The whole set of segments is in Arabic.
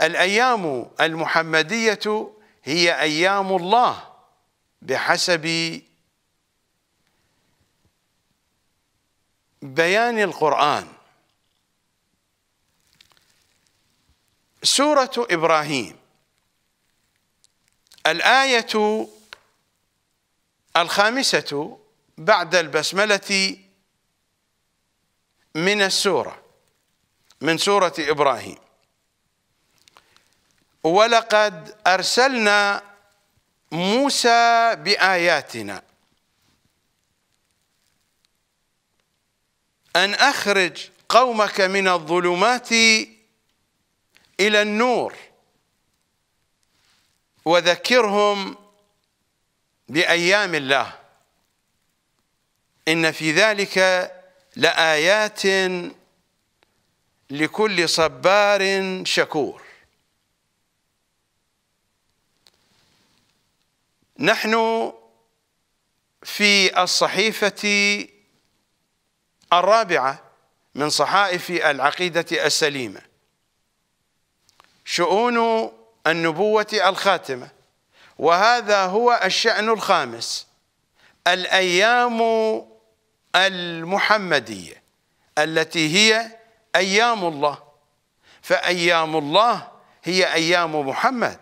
الأيام المحمدية هي أيام الله بحسب بيان القرآن سورة إبراهيم الآية الخامسة بعد البسملة من السورة من سورة إبراهيم ولقد أرسلنا موسى بآياتنا أن أخرج قومك من الظلمات إلى النور وذكرهم بأيام الله إن في ذلك لآيات لكل صبار شكور نحن في الصحيفة الرابعة من صحائف العقيدة السليمة شؤون النبوة الخاتمة وهذا هو الشأن الخامس الأيام المحمدية التي هي أيام الله فأيام الله هي أيام محمد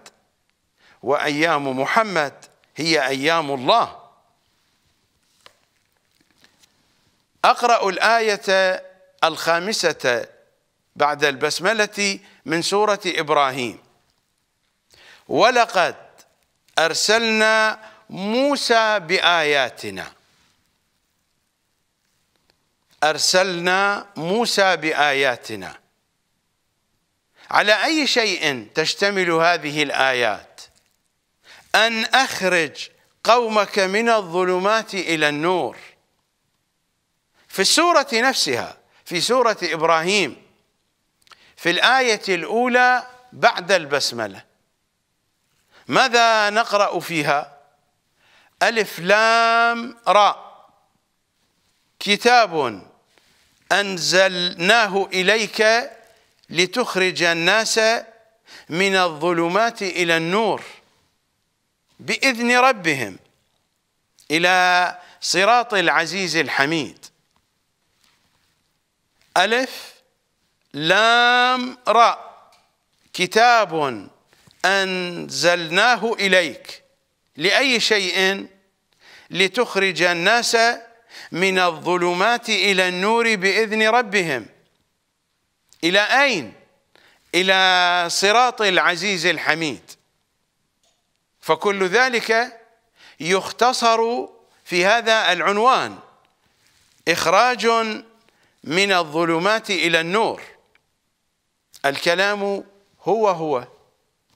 وأيام محمد هي أيام الله أقرأ الآية الخامسة بعد البسملة من سورة إبراهيم ولقد أرسلنا موسى بآياتنا أرسلنا موسى بآياتنا على أي شيء تشتمل هذه الآيات أن أخرج قومك من الظلمات إلى النور في السورة نفسها في سورة إبراهيم في الآية الأولى بعد البسملة ماذا نقرأ فيها ألف لام راء كتاب أنزلناه إليك لتخرج الناس من الظلمات إلى النور باذن ربهم الى صراط العزيز الحميد الف لام راء كتاب انزلناه اليك لاي شيء لتخرج الناس من الظلمات الى النور باذن ربهم الى اين الى صراط العزيز الحميد فكل ذلك يختصر في هذا العنوان إخراج من الظلمات إلى النور الكلام هو هو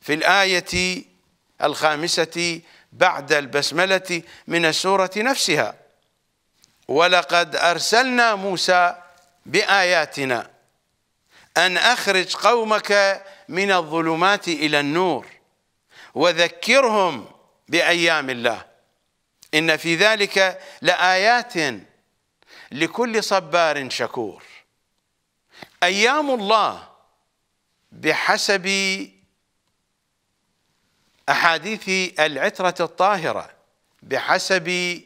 في الآية الخامسة بعد البسملة من السورة نفسها ولقد أرسلنا موسى بآياتنا أن أخرج قومك من الظلمات إلى النور وذكرهم بأيام الله إن في ذلك لآيات لكل صبار شكور أيام الله بحسب أحاديث العترة الطاهرة بحسب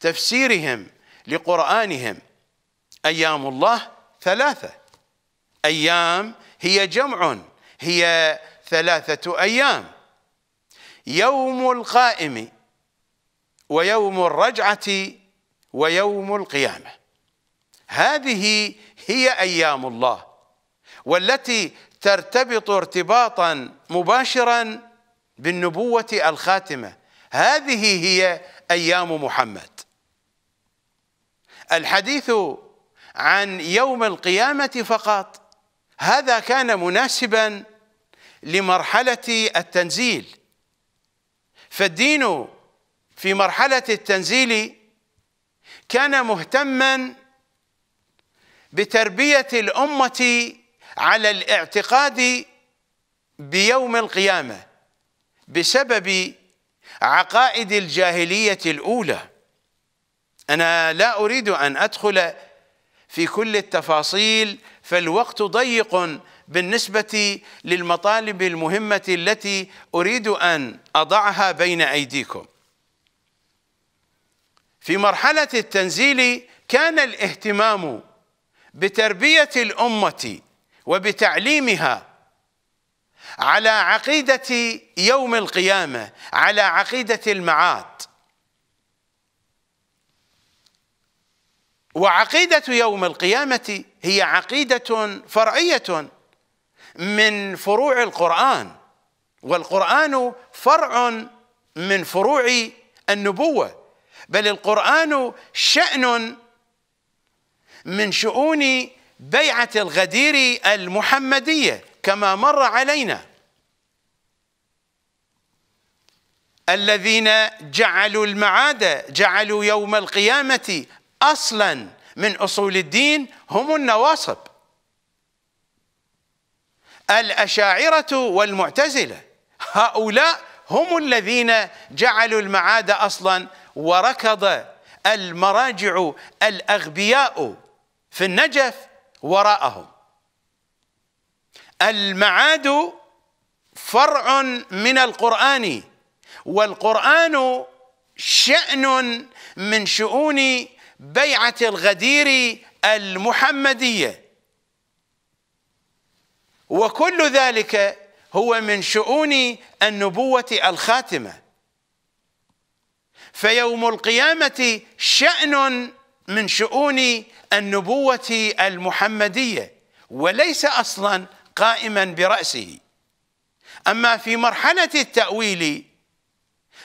تفسيرهم لقرآنهم أيام الله ثلاثة أيام هي جمع هي ثلاثة أيام يوم القائم ويوم الرجعة ويوم القيامة هذه هي أيام الله والتي ترتبط ارتباطا مباشرا بالنبوة الخاتمة هذه هي أيام محمد الحديث عن يوم القيامة فقط هذا كان مناسبا لمرحلة التنزيل فالدين في مرحلة التنزيل كان مهتما بتربية الأمة على الاعتقاد بيوم القيامة بسبب عقائد الجاهلية الأولى أنا لا أريد أن أدخل في كل التفاصيل فالوقت ضيق بالنسبه للمطالب المهمه التي اريد ان اضعها بين ايديكم. في مرحله التنزيل كان الاهتمام بتربيه الامه وبتعليمها على عقيده يوم القيامه، على عقيده المعاد. وعقيده يوم القيامه هي عقيده فرعيه من فروع القرآن والقرآن فرع من فروع النبوة بل القرآن شأن من شؤون بيعة الغدير المحمدية كما مر علينا الذين جعلوا المعاد جعلوا يوم القيامة أصلا من أصول الدين هم النواصب الأشاعرة والمعتزلة هؤلاء هم الذين جعلوا المعاد أصلا وركض المراجع الأغبياء في النجف وراءهم المعاد فرع من القرآن والقرآن شأن من شؤون بيعة الغدير المحمدية وكل ذلك هو من شؤون النبوة الخاتمة فيوم القيامة شأن من شؤون النبوة المحمدية وليس أصلا قائما برأسه أما في مرحلة التأويل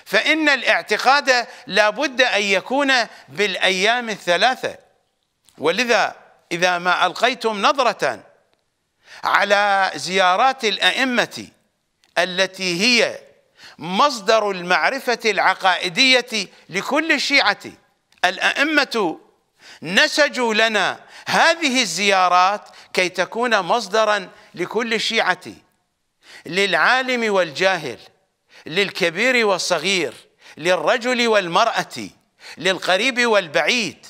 فإن الاعتقاد لا بد أن يكون بالأيام الثلاثة ولذا إذا ما ألقيتم نظرةً على زيارات الأئمة التي هي مصدر المعرفة العقائدية لكل الشيعة الأئمة نسجوا لنا هذه الزيارات كي تكون مصدرا لكل الشيعة للعالم والجاهل للكبير والصغير للرجل والمرأة للقريب والبعيد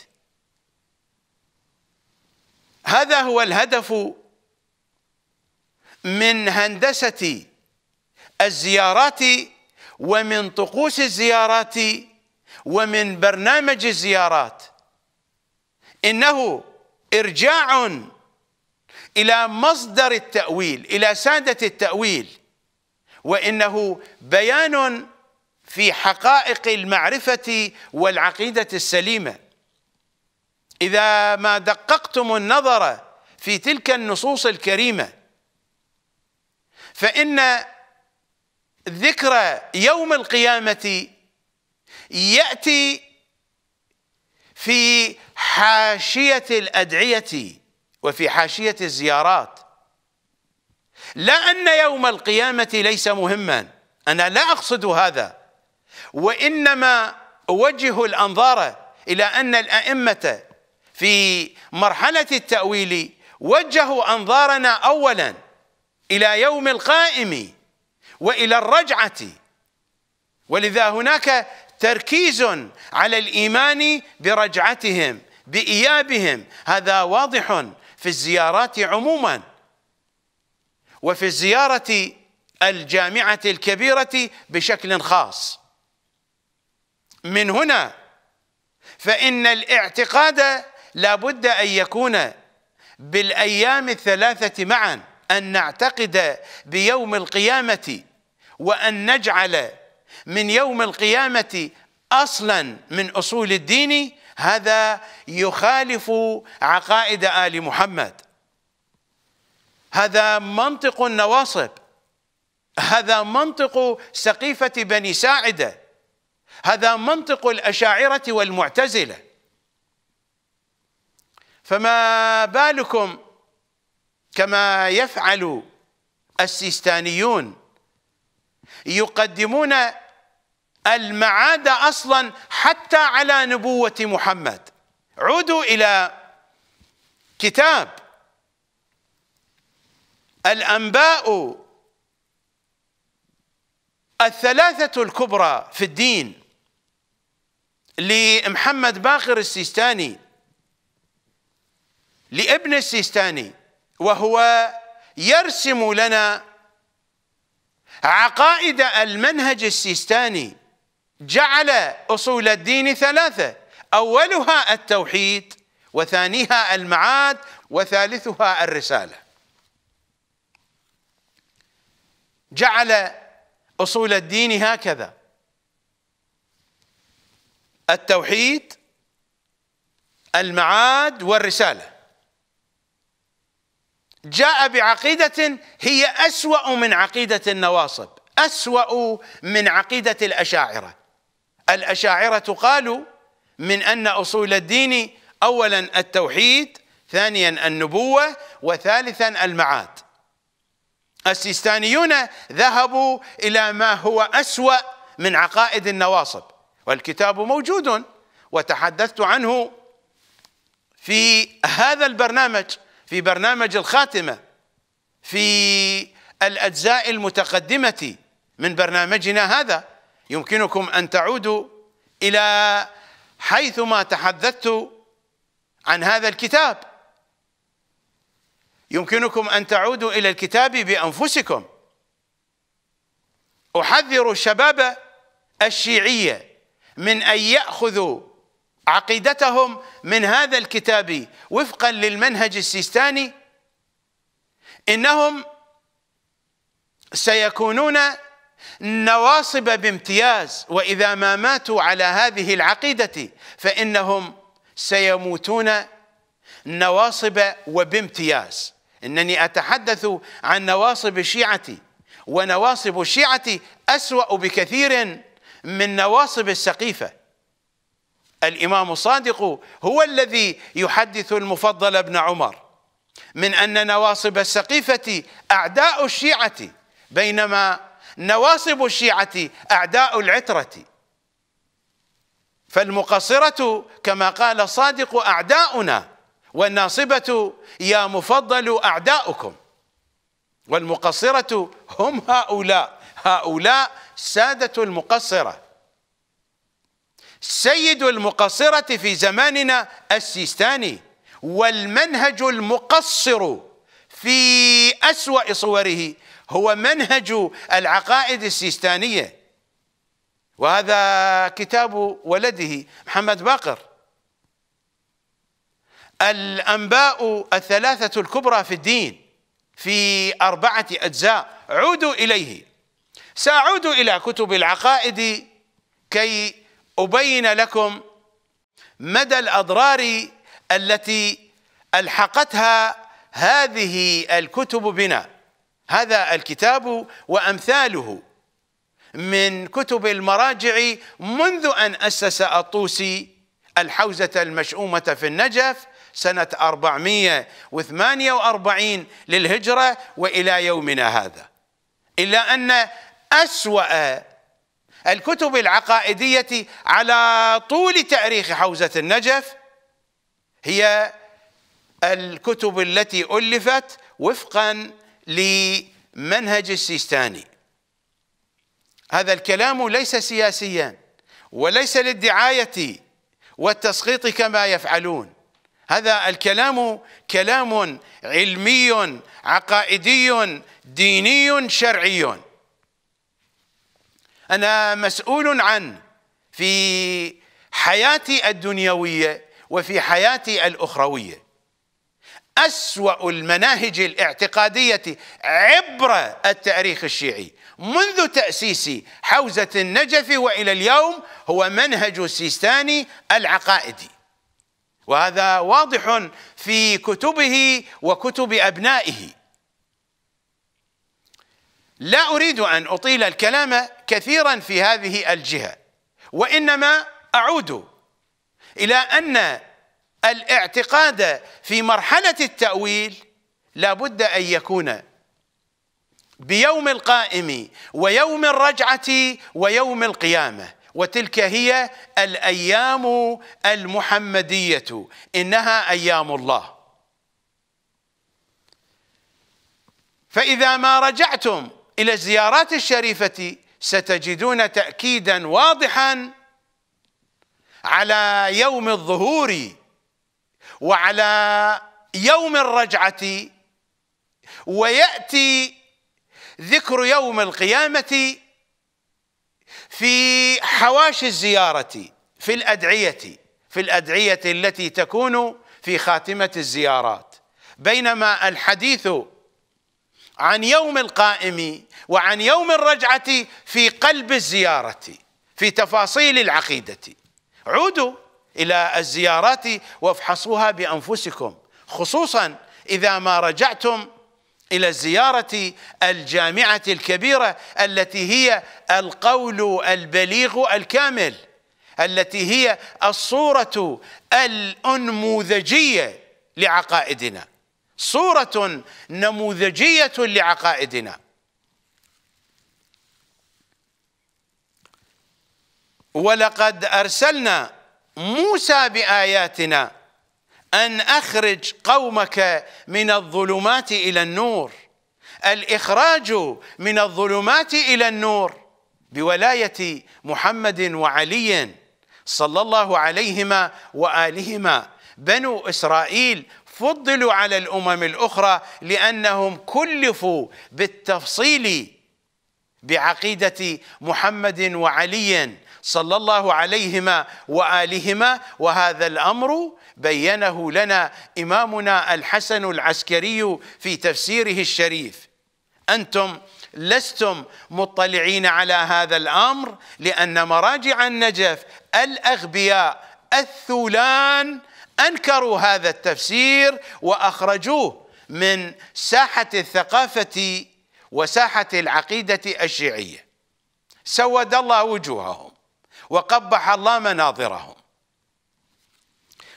هذا هو الهدف من هندسة الزيارات ومن طقوس الزيارات ومن برنامج الزيارات إنه إرجاع إلى مصدر التأويل إلى سادة التأويل وإنه بيان في حقائق المعرفة والعقيدة السليمة إذا ما دققتم النظر في تلك النصوص الكريمة فإن ذكر يوم القيامة يأتي في حاشية الأدعية وفي حاشية الزيارات لا أن يوم القيامة ليس مهما أنا لا أقصد هذا وإنما أوجه الأنظار إلى أن الأئمة في مرحلة التأويل وجهوا أنظارنا أولاً إلى يوم القائم وإلى الرجعة ولذا هناك تركيز على الإيمان برجعتهم بإيابهم هذا واضح في الزيارات عموما وفي الزيارة الجامعة الكبيرة بشكل خاص من هنا فإن الاعتقاد لابد أن يكون بالأيام الثلاثة معاً أن نعتقد بيوم القيامة وأن نجعل من يوم القيامة أصلا من أصول الدين هذا يخالف عقائد آل محمد هذا منطق النواصب هذا منطق سقيفة بني ساعدة هذا منطق الأشاعرة والمعتزلة فما بالكم كما يفعل السيستانيون يقدمون المعاد اصلا حتى على نبوه محمد عودوا الى كتاب الانباء الثلاثه الكبرى في الدين لمحمد باقر السيستاني لابن السيستاني وهو يرسم لنا عقائد المنهج السيستاني جعل اصول الدين ثلاثه اولها التوحيد وثانيها المعاد وثالثها الرساله جعل اصول الدين هكذا التوحيد المعاد والرساله جاء بعقيدة هي أسوأ من عقيدة النواصب أسوأ من عقيدة الأشاعرة الأشاعرة قالوا من أن أصول الدين أولا التوحيد ثانيا النبوة وثالثا المعاد السيستانيون ذهبوا إلى ما هو أسوأ من عقائد النواصب والكتاب موجود وتحدثت عنه في هذا البرنامج في برنامج الخاتمة في الأجزاء المتقدمة من برنامجنا هذا يمكنكم أن تعودوا إلى حيثما تحدثت عن هذا الكتاب يمكنكم أن تعودوا إلى الكتاب بأنفسكم أحذر الشباب الشيعية من أن يأخذوا عقيدتهم من هذا الكتاب وفقا للمنهج السيستاني انهم سيكونون نواصب بامتياز واذا ما ماتوا على هذه العقيده فانهم سيموتون نواصب وبامتياز انني اتحدث عن نواصب الشيعه ونواصب الشيعه اسوا بكثير من نواصب السقيفه الإمام الصادق هو الذي يحدث المفضل بن عمر من أن نواصب السقيفة أعداء الشيعة بينما نواصب الشيعة أعداء العترة فالمقصرة كما قال الصادق أعداؤنا والناصبة يا مفضل أعداؤكم والمقصرة هم هؤلاء هؤلاء سادة المقصره سيد المقصرة في زماننا السيستاني والمنهج المقصر في أسوأ صوره هو منهج العقائد السيستانية وهذا كتاب ولده محمد باقر الأنباء الثلاثة الكبرى في الدين في أربعة أجزاء عودوا إليه سأعود إلى كتب العقائد كي أبين لكم مدى الأضرار التي ألحقتها هذه الكتب بنا هذا الكتاب وأمثاله من كتب المراجع منذ أن أسس الطوسي الحوزة المشؤومة في النجف سنة 448 للهجرة وإلى يومنا هذا إلا أن أسوأ الكتب العقائدية على طول تاريخ حوزة النجف هي الكتب التي ألفت وفقا لمنهج السيستاني هذا الكلام ليس سياسيا وليس للدعاية والتسقيط كما يفعلون هذا الكلام كلام علمي عقائدي ديني شرعي أنا مسؤول عن في حياتي الدنيوية وفي حياتي الأخروية أسوأ المناهج الاعتقادية عبر التاريخ الشيعي منذ تأسيس حوزة النجف وإلى اليوم هو منهج السيستاني العقائدي وهذا واضح في كتبه وكتب أبنائه لا أريد أن أطيل الكلام كثيرا في هذه الجهة وإنما أعود إلى أن الاعتقاد في مرحلة التأويل لابد أن يكون بيوم القائم ويوم الرجعة ويوم القيامة وتلك هي الأيام المحمدية إنها أيام الله فإذا ما رجعتم إلى الزيارات الشريفة ستجدون تاكيدا واضحا على يوم الظهور وعلى يوم الرجعه وياتي ذكر يوم القيامه في حواشي الزياره في الادعيه في الادعيه التي تكون في خاتمه الزيارات بينما الحديث عن يوم القائم وعن يوم الرجعة في قلب الزيارة في تفاصيل العقيدة عودوا إلى الزيارات وافحصوها بأنفسكم خصوصا إذا ما رجعتم إلى الزيارة الجامعة الكبيرة التي هي القول البليغ الكامل التي هي الصورة الأنموذجية لعقائدنا صورة نموذجية لعقائدنا ولقد أرسلنا موسى بآياتنا أن أخرج قومك من الظلمات إلى النور الإخراج من الظلمات إلى النور بولاية محمد وعلي صلى الله عليهما وآلهما بنو إسرائيل فضلوا على الامم الاخرى لانهم كلفوا بالتفصيل بعقيده محمد وعلي صلى الله عليهما والهما وهذا الامر بينه لنا امامنا الحسن العسكري في تفسيره الشريف انتم لستم مطلعين على هذا الامر لان مراجع النجف الاغبياء الثولان انكروا هذا التفسير واخرجوه من ساحه الثقافه وساحه العقيده الشيعيه سود الله وجوههم وقبح الله مناظرهم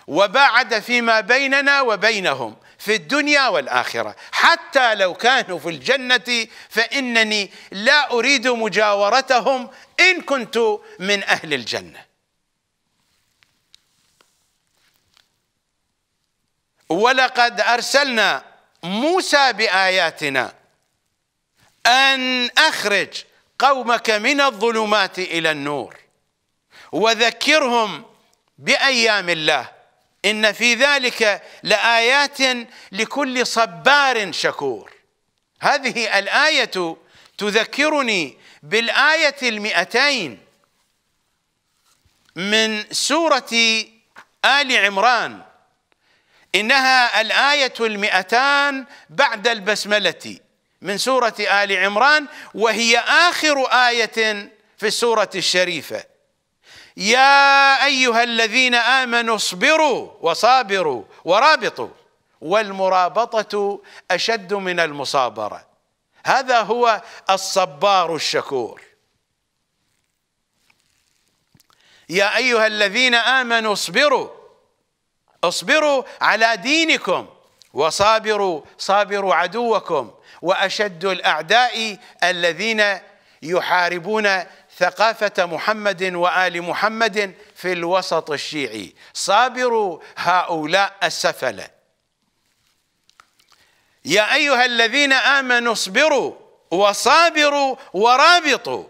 وباعد فيما بيننا وبينهم في الدنيا والآخرة حتى لو كانوا في الجنة فإنني لا أريد مجاورتهم إن كنت من أهل الجنة ولقد أرسلنا موسى بآياتنا أن أخرج قومك من الظلمات إلى النور وذكرهم بأيام الله إن في ذلك لآيات لكل صبار شكور هذه الآية تذكرني بالآية المئتين من سورة آل عمران إنها الآية المئتان بعد البسملة من سورة آل عمران وهي آخر آية في السورة الشريفة يا أيها الذين آمنوا اصبروا وصابروا ورابطوا والمرابطة أشد من المصابرة هذا هو الصبار الشكور يا أيها الذين آمنوا اصبروا اصبروا على دينكم وصابروا صابروا عدوكم واشد الاعداء الذين يحاربون ثقافه محمد وال محمد في الوسط الشيعي صابروا هؤلاء السفله يا ايها الذين امنوا اصبروا وصابروا ورابطوا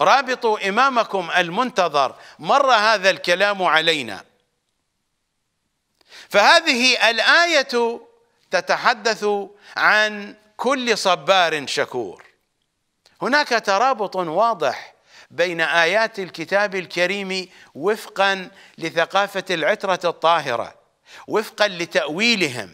رابطوا امامكم المنتظر مر هذا الكلام علينا فهذه الايه تتحدث عن كل صبار شكور هناك ترابط واضح بين ايات الكتاب الكريم وفقا لثقافه العتره الطاهره وفقا لتاويلهم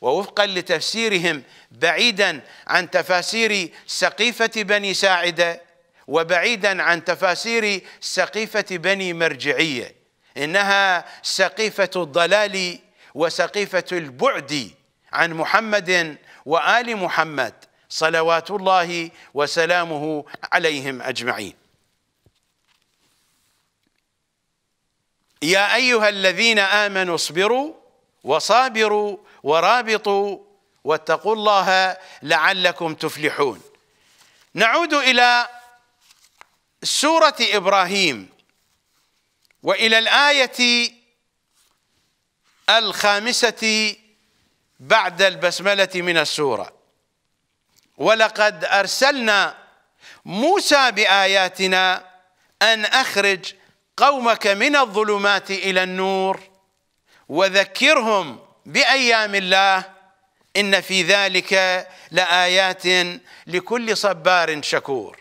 ووفقا لتفسيرهم بعيدا عن تفاسير سقيفه بني ساعده وبعيدا عن تفاسير سقيفه بني مرجعيه انها سقيفه الضلال وسقيفة البعد عن محمد وآل محمد صلوات الله وسلامه عليهم أجمعين يا أيها الذين آمنوا اصبروا وصابروا ورابطوا واتقوا الله لعلكم تفلحون نعود إلى سورة إبراهيم وإلى الآية الخامسة بعد البسملة من السورة ولقد أرسلنا موسى بآياتنا أن أخرج قومك من الظلمات إلى النور وذكرهم بأيام الله إن في ذلك لآيات لكل صبار شكور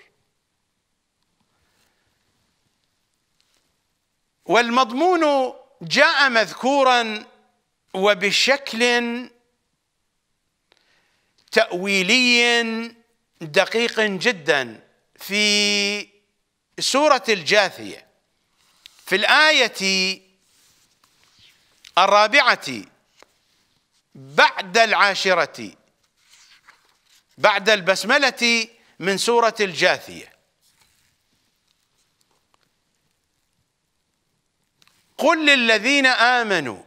والمضمون جاء مذكورا وبشكل تأويلي دقيق جدا في سورة الجاثية في الآية الرابعة بعد العاشرة بعد البسملة من سورة الجاثية قل للذين آمنوا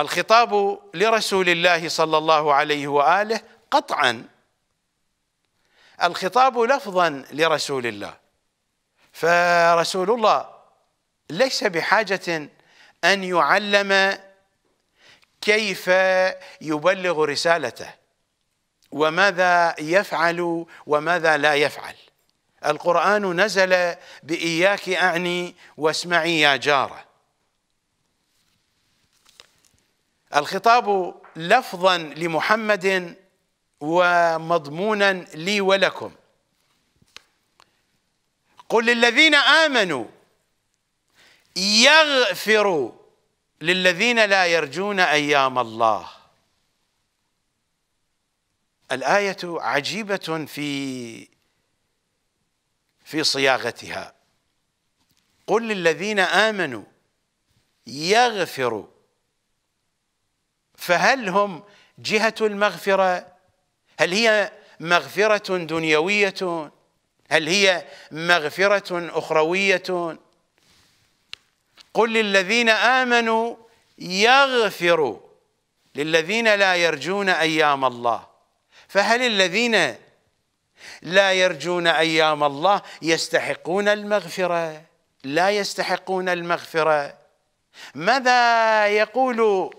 الخطاب لرسول الله صلى الله عليه واله قطعا الخطاب لفظا لرسول الله فرسول الله ليس بحاجه ان يعلم كيف يبلغ رسالته وماذا يفعل وماذا لا يفعل القرآن نزل بإياك أعني واسمعي يا جارة الخطاب لفظا لمحمد ومضمونا لي ولكم قل للذين امنوا يغفروا للذين لا يرجون ايام الله الايه عجيبه في في صياغتها قل للذين امنوا يغفروا فهل هم جهة المغفرة هل هي مغفرة دنيوية هل هي مغفرة أخروية قل للذين آمنوا يغفروا للذين لا يرجون أيام الله فهل الذين لا يرجون أيام الله يستحقون المغفرة لا يستحقون المغفرة ماذا يقول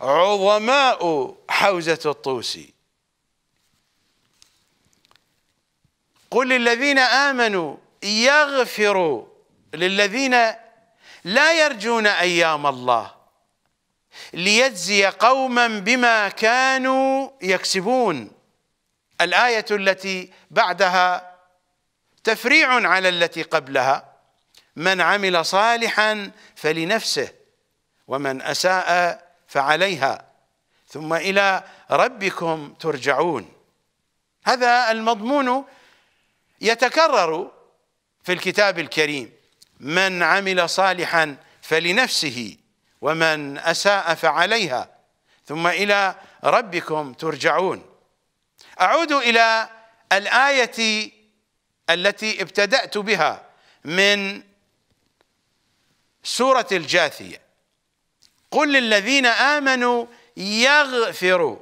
عظماء حوزة الطوسي قل للذين آمنوا يغفروا للذين لا يرجون أيام الله ليجزي قوما بما كانوا يكسبون الآية التي بعدها تفريع على التي قبلها من عمل صالحا فلنفسه ومن أساء فعليها ثم إلى ربكم ترجعون هذا المضمون يتكرر في الكتاب الكريم من عمل صالحا فلنفسه ومن أساء فعليها ثم إلى ربكم ترجعون أعود إلى الآية التي ابتدأت بها من سورة الجاثية قل للذين آمنوا يغفروا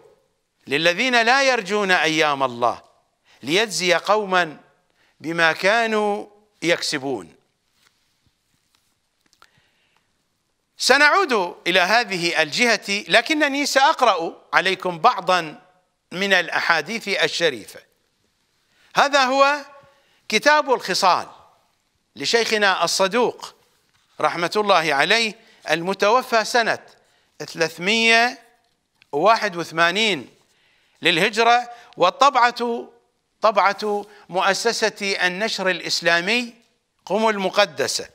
للذين لا يرجون أيام الله ليجزي قوما بما كانوا يكسبون سنعود إلى هذه الجهة لكنني سأقرأ عليكم بعضا من الأحاديث الشريفة هذا هو كتاب الخصال لشيخنا الصدوق رحمة الله عليه المتوفى سنة 381 للهجرة والطبعة طبعة مؤسسة النشر الإسلامي قم المقدسة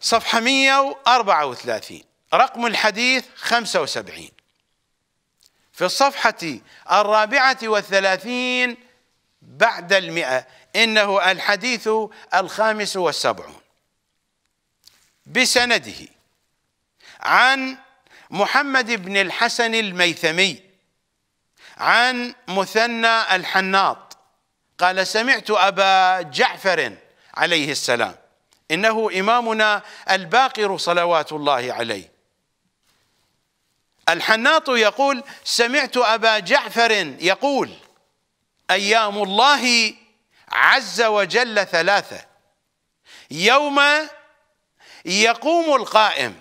صفحة 134 رقم الحديث 75 في الصفحة الرابعة والثلاثين بعد المئة إنه الحديث الخامس والسبعون بسنده عن محمد بن الحسن الميثمي عن مثنى الحناط قال سمعت أبا جعفر عليه السلام إنه إمامنا الباقر صلوات الله عليه الحناط يقول سمعت أبا جعفر يقول أيام الله عز وجل ثلاثة يوم يقوم القائم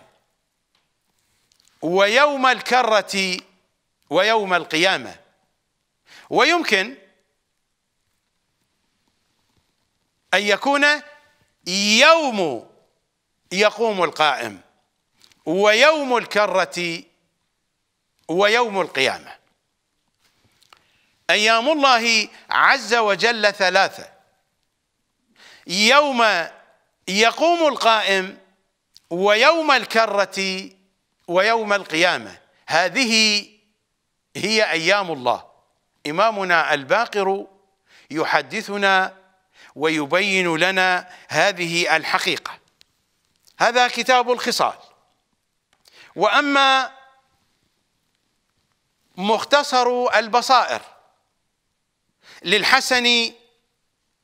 ويوم الكرة ويوم القيامة ويمكن أن يكون يوم يقوم القائم ويوم الكرة ويوم القيامة أيام الله عز وجل ثلاثة يوم يقوم القائم ويوم الكرة ويوم القيامة هذه هي أيام الله إمامنا الباقر يحدثنا ويبين لنا هذه الحقيقة هذا كتاب الخصال وأما مختصر البصائر للحسن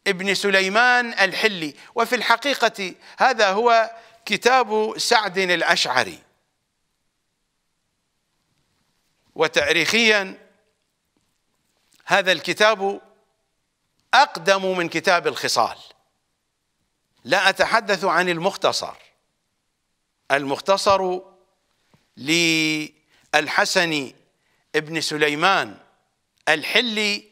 ابن سليمان الحلي وفي الحقيقة هذا هو كتاب سعد الأشعري وتاريخيا هذا الكتاب أقدم من كتاب الخصال لا أتحدث عن المختصر المختصر للحسن ابن سليمان الحلي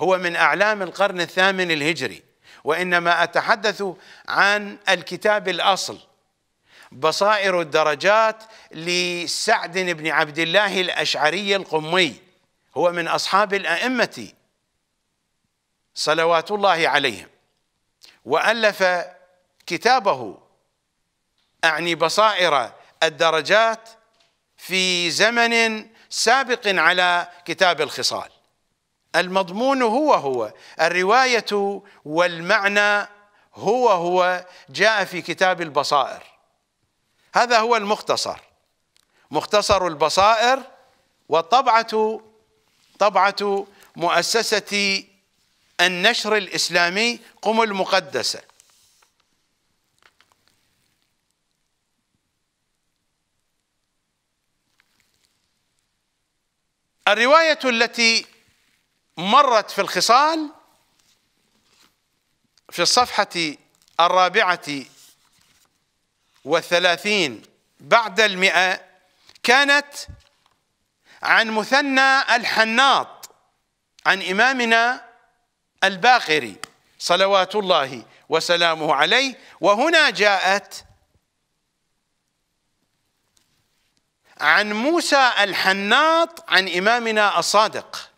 هو من أعلام القرن الثامن الهجري وإنما أتحدث عن الكتاب الأصل بصائر الدرجات لسعد بن عبد الله الأشعري القمي هو من أصحاب الأئمة صلوات الله عليهم وألف كتابه أعني بصائر الدرجات في زمن سابق على كتاب الخصال المضمون هو هو الرواية والمعنى هو هو جاء في كتاب البصائر هذا هو المختصر مختصر البصائر وطبعة طبعة مؤسسة النشر الإسلامي قم المقدسة الرواية التي مرت في الخصال في الصفحة الرابعة وثلاثين بعد المئة كانت عن مثنى الحناط عن إمامنا الباقري صلوات الله وسلامه عليه وهنا جاءت عن موسى الحناط عن إمامنا الصادق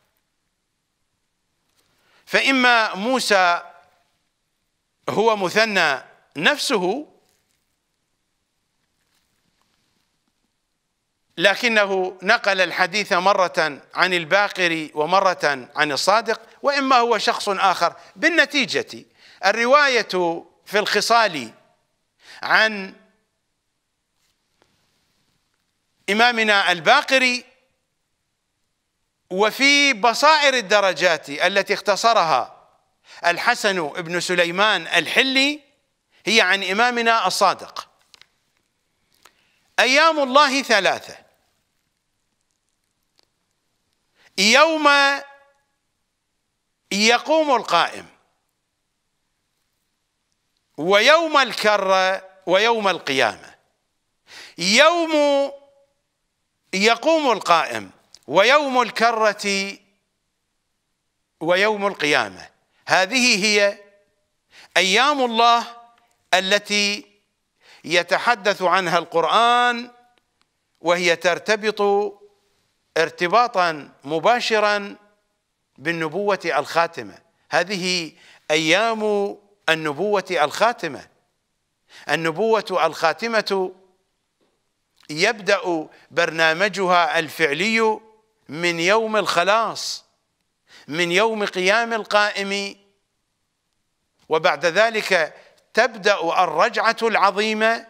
فإما موسى هو مثنى نفسه لكنه نقل الحديث مرة عن الباقر ومرة عن الصادق وإما هو شخص آخر بالنتيجة الرواية في الخصال عن إمامنا الباقري وفي بصائر الدرجات التي اختصرها الحسن بن سليمان الحلي هي عن إمامنا الصادق أيام الله ثلاثة يوم يقوم القائم ويوم الكره ويوم القيامه يوم يقوم القائم ويوم الكره ويوم القيامه هذه هي ايام الله التي يتحدث عنها القران وهي ترتبط ارتباطا مباشرا بالنبوة الخاتمة هذه أيام النبوة الخاتمة النبوة الخاتمة يبدأ برنامجها الفعلي من يوم الخلاص من يوم قيام القائم وبعد ذلك تبدأ الرجعة العظيمة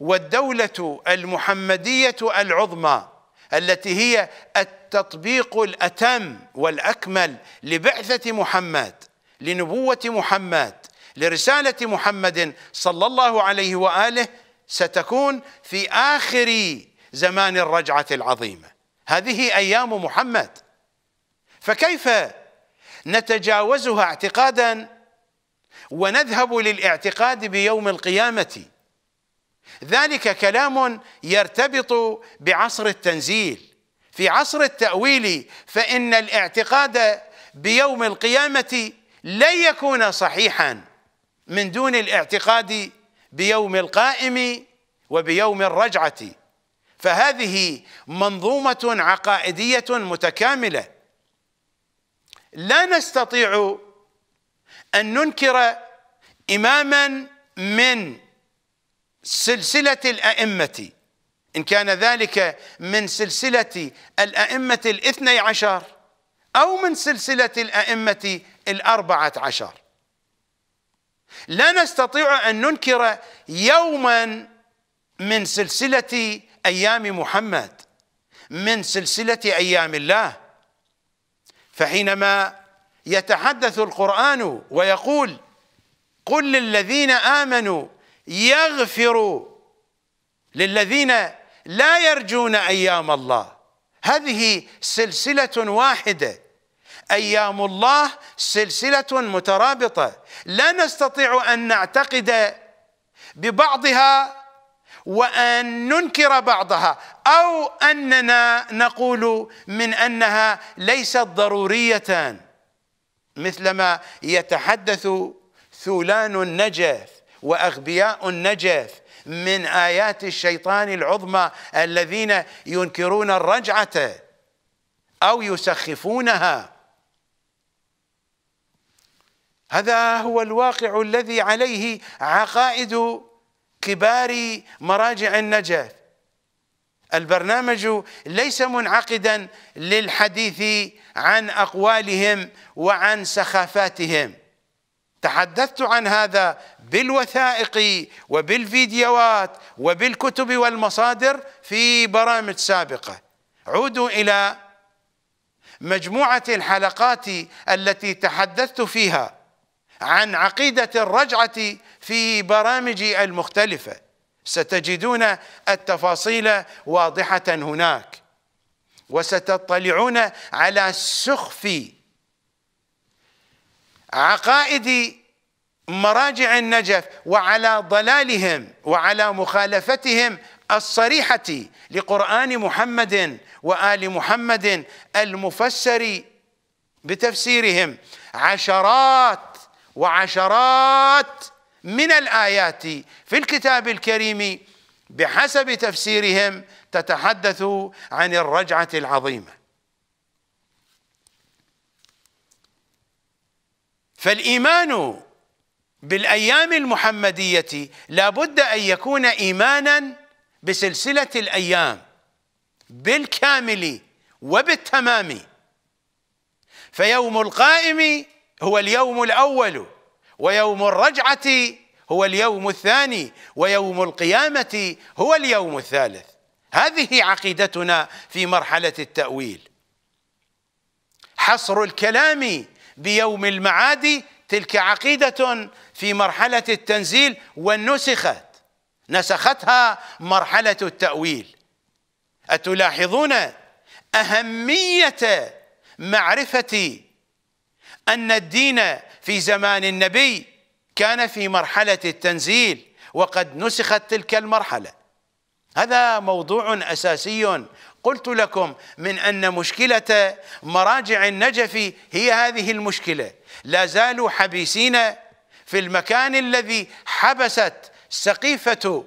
والدولة المحمدية العظمى التي هي التطبيق الاتم والاكمل لبعثه محمد لنبوه محمد لرساله محمد صلى الله عليه واله ستكون في اخر زمان الرجعه العظيمه هذه ايام محمد فكيف نتجاوزها اعتقادا ونذهب للاعتقاد بيوم القيامه ذلك كلام يرتبط بعصر التنزيل في عصر التأويل فإن الاعتقاد بيوم القيامة لن يكون صحيحا من دون الاعتقاد بيوم القائم وبيوم الرجعة فهذه منظومة عقائدية متكاملة لا نستطيع أن ننكر إماما من سلسله الائمه ان كان ذلك من سلسله الائمه الاثني عشر او من سلسله الائمه الاربعه عشر لا نستطيع ان ننكر يوما من سلسله ايام محمد من سلسله ايام الله فحينما يتحدث القران ويقول قل للذين امنوا يغفر للذين لا يرجون ايام الله هذه سلسله واحده ايام الله سلسله مترابطه لا نستطيع ان نعتقد ببعضها وان ننكر بعضها او اننا نقول من انها ليست ضروريه مثلما يتحدث ثولان النجف وأغبياء النجف من آيات الشيطان العظمى الذين ينكرون الرجعة أو يسخفونها هذا هو الواقع الذي عليه عقائد كبار مراجع النجف البرنامج ليس منعقدا للحديث عن أقوالهم وعن سخافاتهم تحدثت عن هذا بالوثائق وبالفيديوهات وبالكتب والمصادر في برامج سابقه عودوا الى مجموعه الحلقات التي تحدثت فيها عن عقيده الرجعه في برامجي المختلفه ستجدون التفاصيل واضحه هناك وستطلعون على سخفي عقائد مراجع النجف وعلى ضلالهم وعلى مخالفتهم الصريحة لقرآن محمد وآل محمد المفسر بتفسيرهم عشرات وعشرات من الآيات في الكتاب الكريم بحسب تفسيرهم تتحدث عن الرجعة العظيمة فالايمان بالايام المحمديه لابد ان يكون ايمانا بسلسله الايام بالكامل وبالتمام فيوم القائم هو اليوم الاول ويوم الرجعه هو اليوم الثاني ويوم القيامه هو اليوم الثالث هذه عقيدتنا في مرحله التاويل حصر الكلام بيوم المعاد تلك عقيدة في مرحلة التنزيل ونسخت نسختها مرحلة التأويل أتلاحظون أهمية معرفة أن الدين في زمان النبي كان في مرحلة التنزيل وقد نسخت تلك المرحلة هذا موضوع أساسي قلت لكم من أن مشكلة مراجع النجف هي هذه المشكلة لا زالوا حبيسين في المكان الذي حبست سقيفة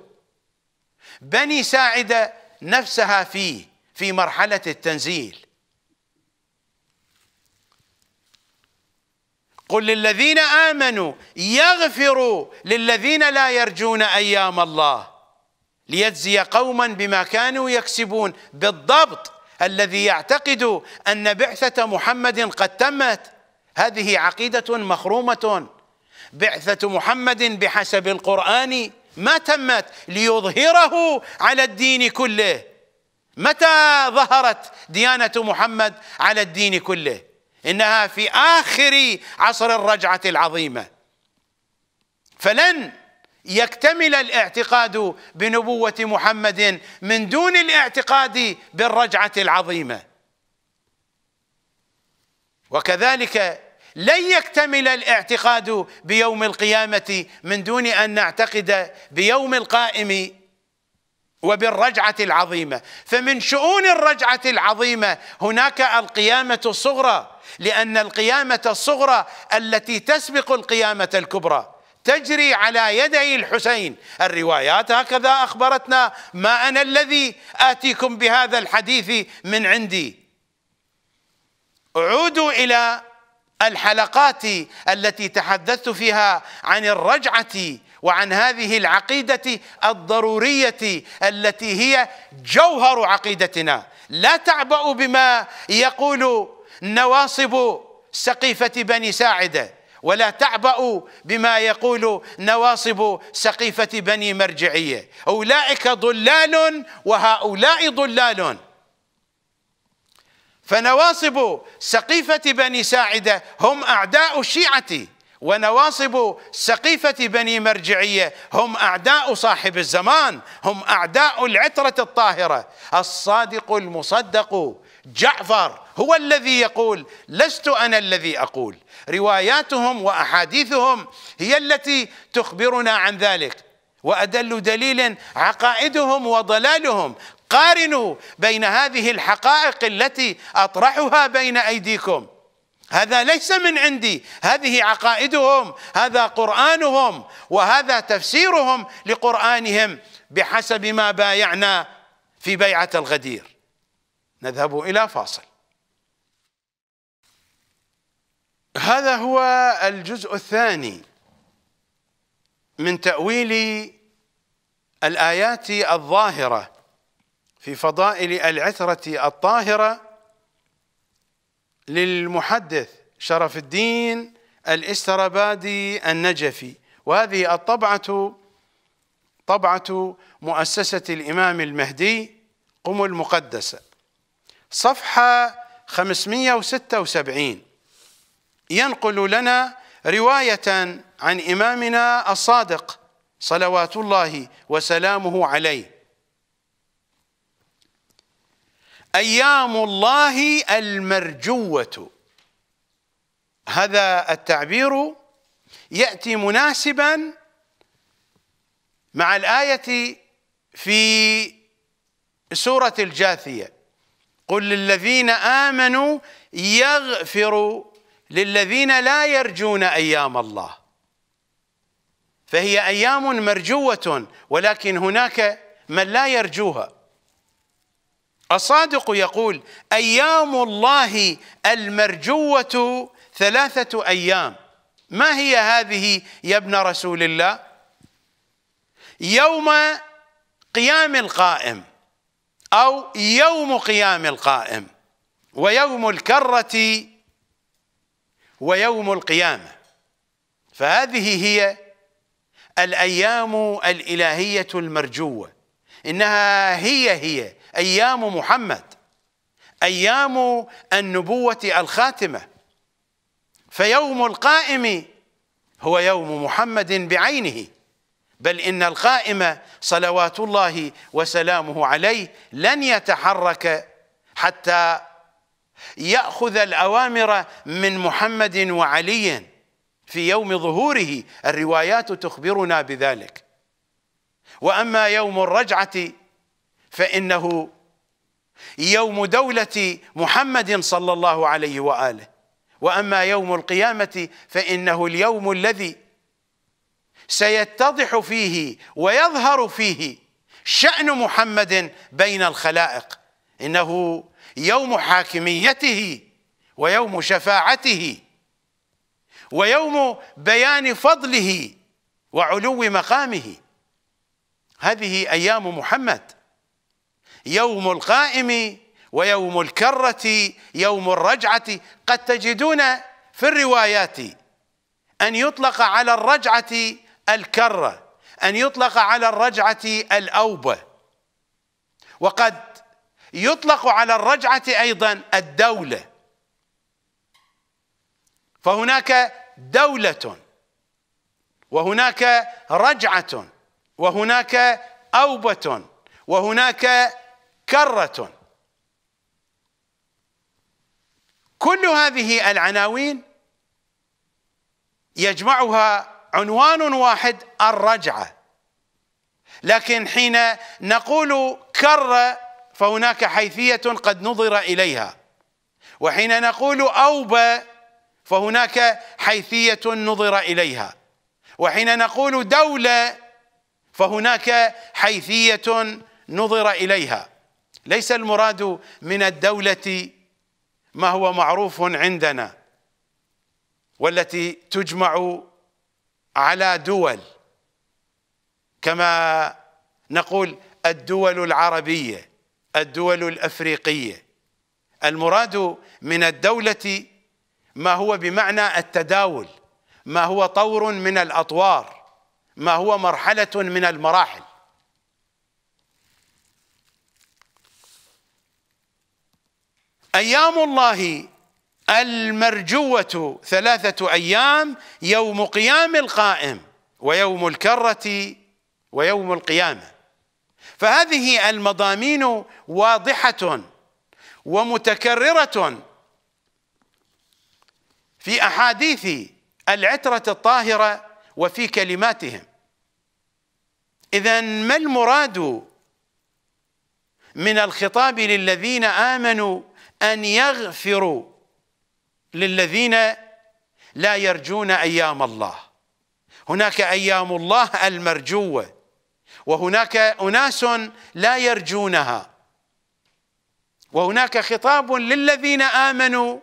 بني ساعدة نفسها فيه في مرحلة التنزيل قل للذين آمنوا يغفروا للذين لا يرجون أيام الله ليجزي قوما بما كانوا يكسبون بالضبط الذي يعتقد ان بعثه محمد قد تمت هذه عقيده مخرومه بعثه محمد بحسب القران ما تمت ليظهره على الدين كله متى ظهرت ديانه محمد على الدين كله انها في اخر عصر الرجعه العظيمه فلن يكتمل الاعتقاد بنبوة محمد من دون الاعتقاد بالرجعة العظيمة وكذلك لن يكتمل الاعتقاد بيوم القيامة من دون أن نعتقد بيوم القائم وبالرجعة العظيمة فمن شؤون الرجعة العظيمة هناك القيامة الصغرى لأن القيامة الصغرى التي تسبق القيامة الكبرى تجري على يدي الحسين الروايات هكذا اخبرتنا ما انا الذي اتيكم بهذا الحديث من عندي عودوا الى الحلقات التي تحدثت فيها عن الرجعه وعن هذه العقيده الضروريه التي هي جوهر عقيدتنا لا تعبأ بما يقول نواصب سقيفه بني ساعده ولا تعبأوا بما يقول نواصب سقيفة بني مرجعية أولئك ضلال وهؤلاء ضلال فنواصب سقيفة بني ساعدة هم أعداء الشيعة ونواصب سقيفة بني مرجعية هم أعداء صاحب الزمان هم أعداء العترة الطاهرة الصادق المصدق جعفر هو الذي يقول لست أنا الذي أقول رواياتهم واحاديثهم هي التي تخبرنا عن ذلك وادل دليل عقائدهم وضلالهم قارنوا بين هذه الحقائق التي اطرحها بين ايديكم هذا ليس من عندي هذه عقائدهم هذا قرانهم وهذا تفسيرهم لقرانهم بحسب ما بايعنا في بيعه الغدير نذهب الى فاصل هذا هو الجزء الثاني من تأويل الآيات الظاهرة في فضائل العثرة الطاهرة للمحدث شرف الدين الاسترابادي النجفي وهذه الطبعة طبعة مؤسسة الإمام المهدي قم المقدسة صفحة 576 ينقل لنا رواية عن إمامنا الصادق صلوات الله وسلامه عليه أيام الله المرجوة هذا التعبير يأتي مناسبا مع الآية في سورة الجاثية قل للذين آمنوا يغفروا للذين لا يرجون ايام الله فهي ايام مرجوه ولكن هناك من لا يرجوها الصادق يقول ايام الله المرجوه ثلاثه ايام ما هي هذه يا ابن رسول الله يوم قيام القائم او يوم قيام القائم ويوم الكره ويوم القيامة فهذه هي الأيام الإلهية المرجوة إنها هي هي أيام محمد أيام النبوة الخاتمة فيوم القائم هو يوم محمد بعينه بل إن القائم صلوات الله وسلامه عليه لن يتحرك حتى ياخذ الاوامر من محمد وعلي في يوم ظهوره الروايات تخبرنا بذلك واما يوم الرجعه فانه يوم دوله محمد صلى الله عليه واله واما يوم القيامه فانه اليوم الذي سيتضح فيه ويظهر فيه شان محمد بين الخلائق انه يوم حاكميته ويوم شفاعته ويوم بيان فضله وعلو مقامه هذه ايام محمد يوم القائم ويوم الكره يوم الرجعه قد تجدون في الروايات ان يطلق على الرجعه الكره ان يطلق على الرجعه الاوبه وقد يطلق على الرجعة أيضا الدولة فهناك دولة وهناك رجعة وهناك أوبة وهناك كرة كل هذه العناوين يجمعها عنوان واحد الرجعة لكن حين نقول كرة فهناك حيثية قد نظر إليها وحين نقول أوبى فهناك حيثية نظر إليها وحين نقول دولة فهناك حيثية نظر إليها ليس المراد من الدولة ما هو معروف عندنا والتي تجمع على دول كما نقول الدول العربيه الدول الافريقيه المراد من الدوله ما هو بمعنى التداول ما هو طور من الاطوار ما هو مرحله من المراحل ايام الله المرجوه ثلاثه ايام يوم قيام القائم ويوم الكره ويوم القيامه فهذه المضامين واضحة ومتكررة في أحاديث العترة الطاهرة وفي كلماتهم إذا ما المراد من الخطاب للذين آمنوا أن يغفروا للذين لا يرجون أيام الله هناك أيام الله المرجوة وهناك أناس لا يرجونها وهناك خطاب للذين آمنوا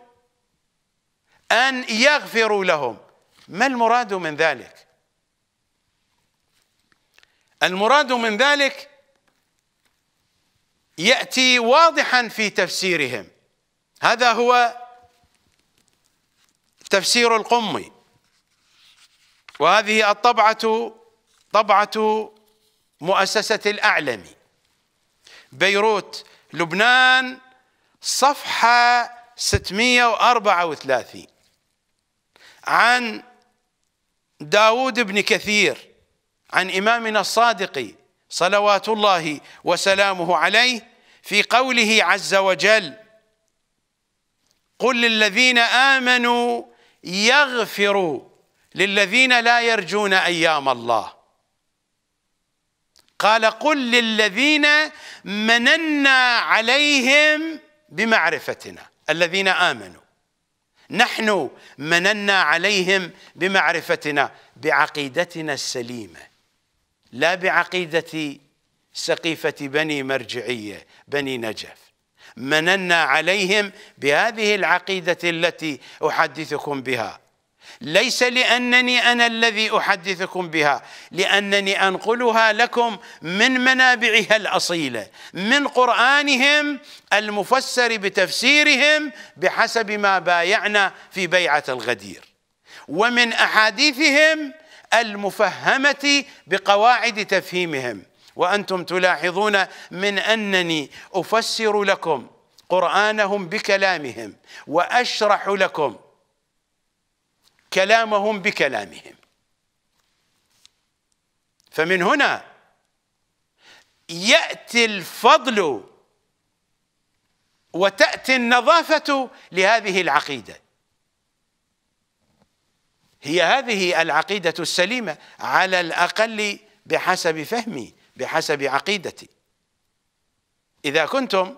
أن يغفروا لهم ما المراد من ذلك المراد من ذلك يأتي واضحا في تفسيرهم هذا هو تفسير القمي وهذه الطبعة طبعة مؤسسة الأعلم بيروت لبنان صفحة 634 عن داود بن كثير عن إمامنا الصادق صلوات الله وسلامه عليه في قوله عز وجل قل للذين آمنوا يغفروا للذين لا يرجون أيام الله قال قل للذين مننا عليهم بمعرفتنا الذين امنوا نحن مننا عليهم بمعرفتنا بعقيدتنا السليمه لا بعقيده سقيفه بني مرجعيه بني نجف مننا عليهم بهذه العقيده التي احدثكم بها ليس لأنني أنا الذي أحدثكم بها لأنني أنقلها لكم من منابعها الأصيلة من قرآنهم المفسر بتفسيرهم بحسب ما بايعنا في بيعة الغدير ومن أحاديثهم المفهمة بقواعد تفهيمهم وأنتم تلاحظون من أنني أفسر لكم قرآنهم بكلامهم وأشرح لكم كلامهم بكلامهم فمن هنا ياتي الفضل وتاتي النظافه لهذه العقيده هي هذه العقيده السليمه على الاقل بحسب فهمي بحسب عقيدتي اذا كنتم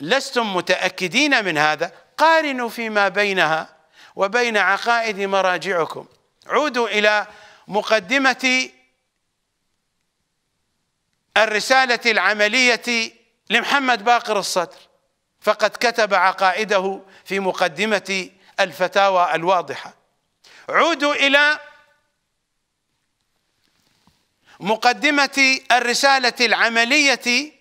لستم متاكدين من هذا قارنوا فيما بينها وبين عقائد مراجعكم عودوا إلى مقدمة الرسالة العملية لمحمد باقر الصدر فقد كتب عقائده في مقدمة الفتاوى الواضحة عودوا إلى مقدمة الرسالة العملية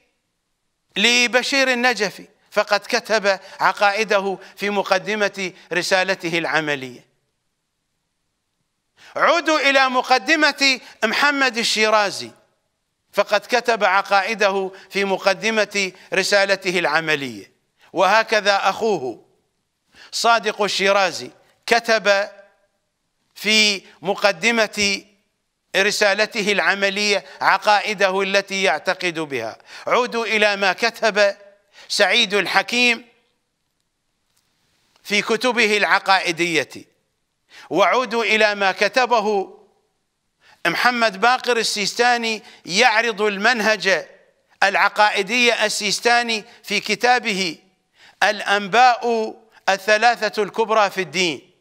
لبشير النجفي فقد كتب عقائده في مقدمة رسالته العملية عودوا إلى مقدمة محمد الشيرازي فقد كتب عقائده في مقدمة رسالته العملية وهكذا أخوه صادق الشيرازي كتب في مقدمة رسالته العملية عقائده التي يعتقد بها عودوا إلى ما كتب سعيد الحكيم في كتبه العقائدية وعودوا إلى ما كتبه محمد باقر السيستاني يعرض المنهج العقائدي السيستاني في كتابه الأنباء الثلاثة الكبرى في الدين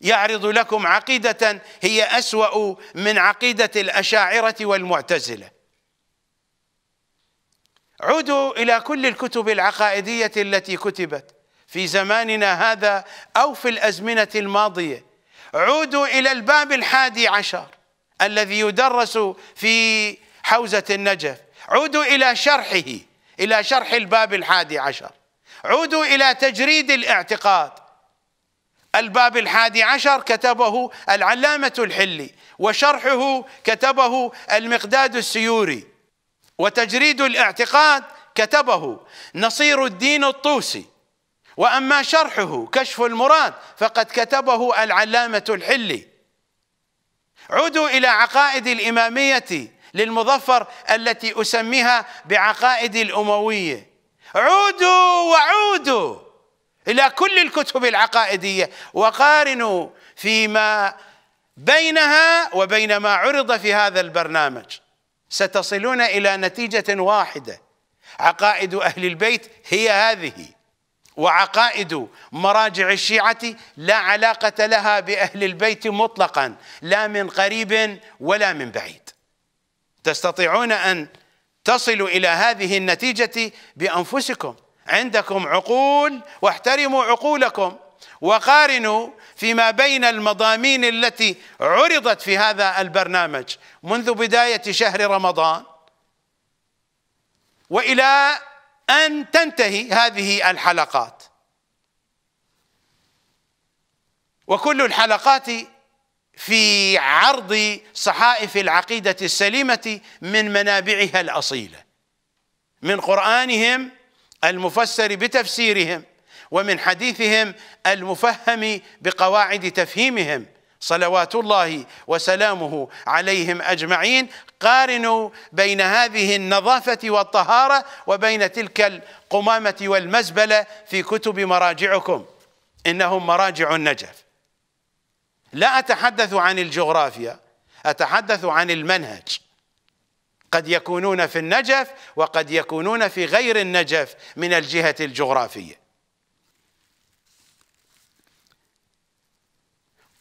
يعرض لكم عقيدة هي أسوأ من عقيدة الأشاعرة والمعتزلة عودوا إلى كل الكتب العقائدية التي كتبت في زماننا هذا أو في الأزمنة الماضية عودوا إلى الباب الحادي عشر الذي يدرس في حوزة النجف عودوا إلى شرحه إلى شرح الباب الحادي عشر عودوا إلى تجريد الاعتقاد الباب الحادي عشر كتبه العلامة الحلي وشرحه كتبه المقداد السيوري وتجريد الاعتقاد كتبه نصير الدين الطوسي واما شرحه كشف المراد فقد كتبه العلامه الحلي عودوا الى عقائد الاماميه للمظفر التي اسميها بعقائد الامويه عودوا وعودوا الى كل الكتب العقائديه وقارنوا فيما بينها وبين ما عرض في هذا البرنامج ستصلون إلى نتيجة واحدة عقائد أهل البيت هي هذه وعقائد مراجع الشيعة لا علاقة لها بأهل البيت مطلقا لا من قريب ولا من بعيد تستطيعون أن تصلوا إلى هذه النتيجة بأنفسكم عندكم عقول واحترموا عقولكم وقارنوا فيما بين المضامين التي عرضت في هذا البرنامج منذ بداية شهر رمضان وإلى أن تنتهي هذه الحلقات وكل الحلقات في عرض صحائف العقيدة السليمة من منابعها الأصيلة من قرآنهم المفسر بتفسيرهم ومن حديثهم المفهم بقواعد تفهيمهم صلوات الله وسلامه عليهم اجمعين قارنوا بين هذه النظافه والطهاره وبين تلك القمامه والمزبله في كتب مراجعكم انهم مراجع النجف لا اتحدث عن الجغرافيا اتحدث عن المنهج قد يكونون في النجف وقد يكونون في غير النجف من الجهه الجغرافيه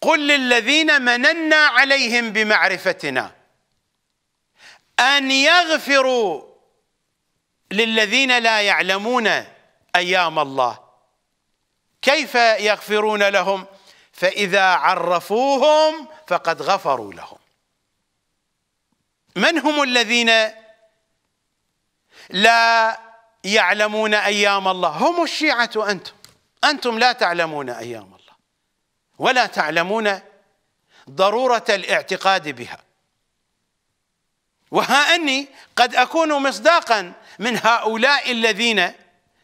قل للذين مننا عليهم بمعرفتنا أن يغفروا للذين لا يعلمون أيام الله كيف يغفرون لهم فإذا عرفوهم فقد غفروا لهم من هم الذين لا يعلمون أيام الله هم الشيعة أنتم أنتم لا تعلمون أيام ولا تعلمون ضروره الاعتقاد بها وها اني قد اكون مصداقا من هؤلاء الذين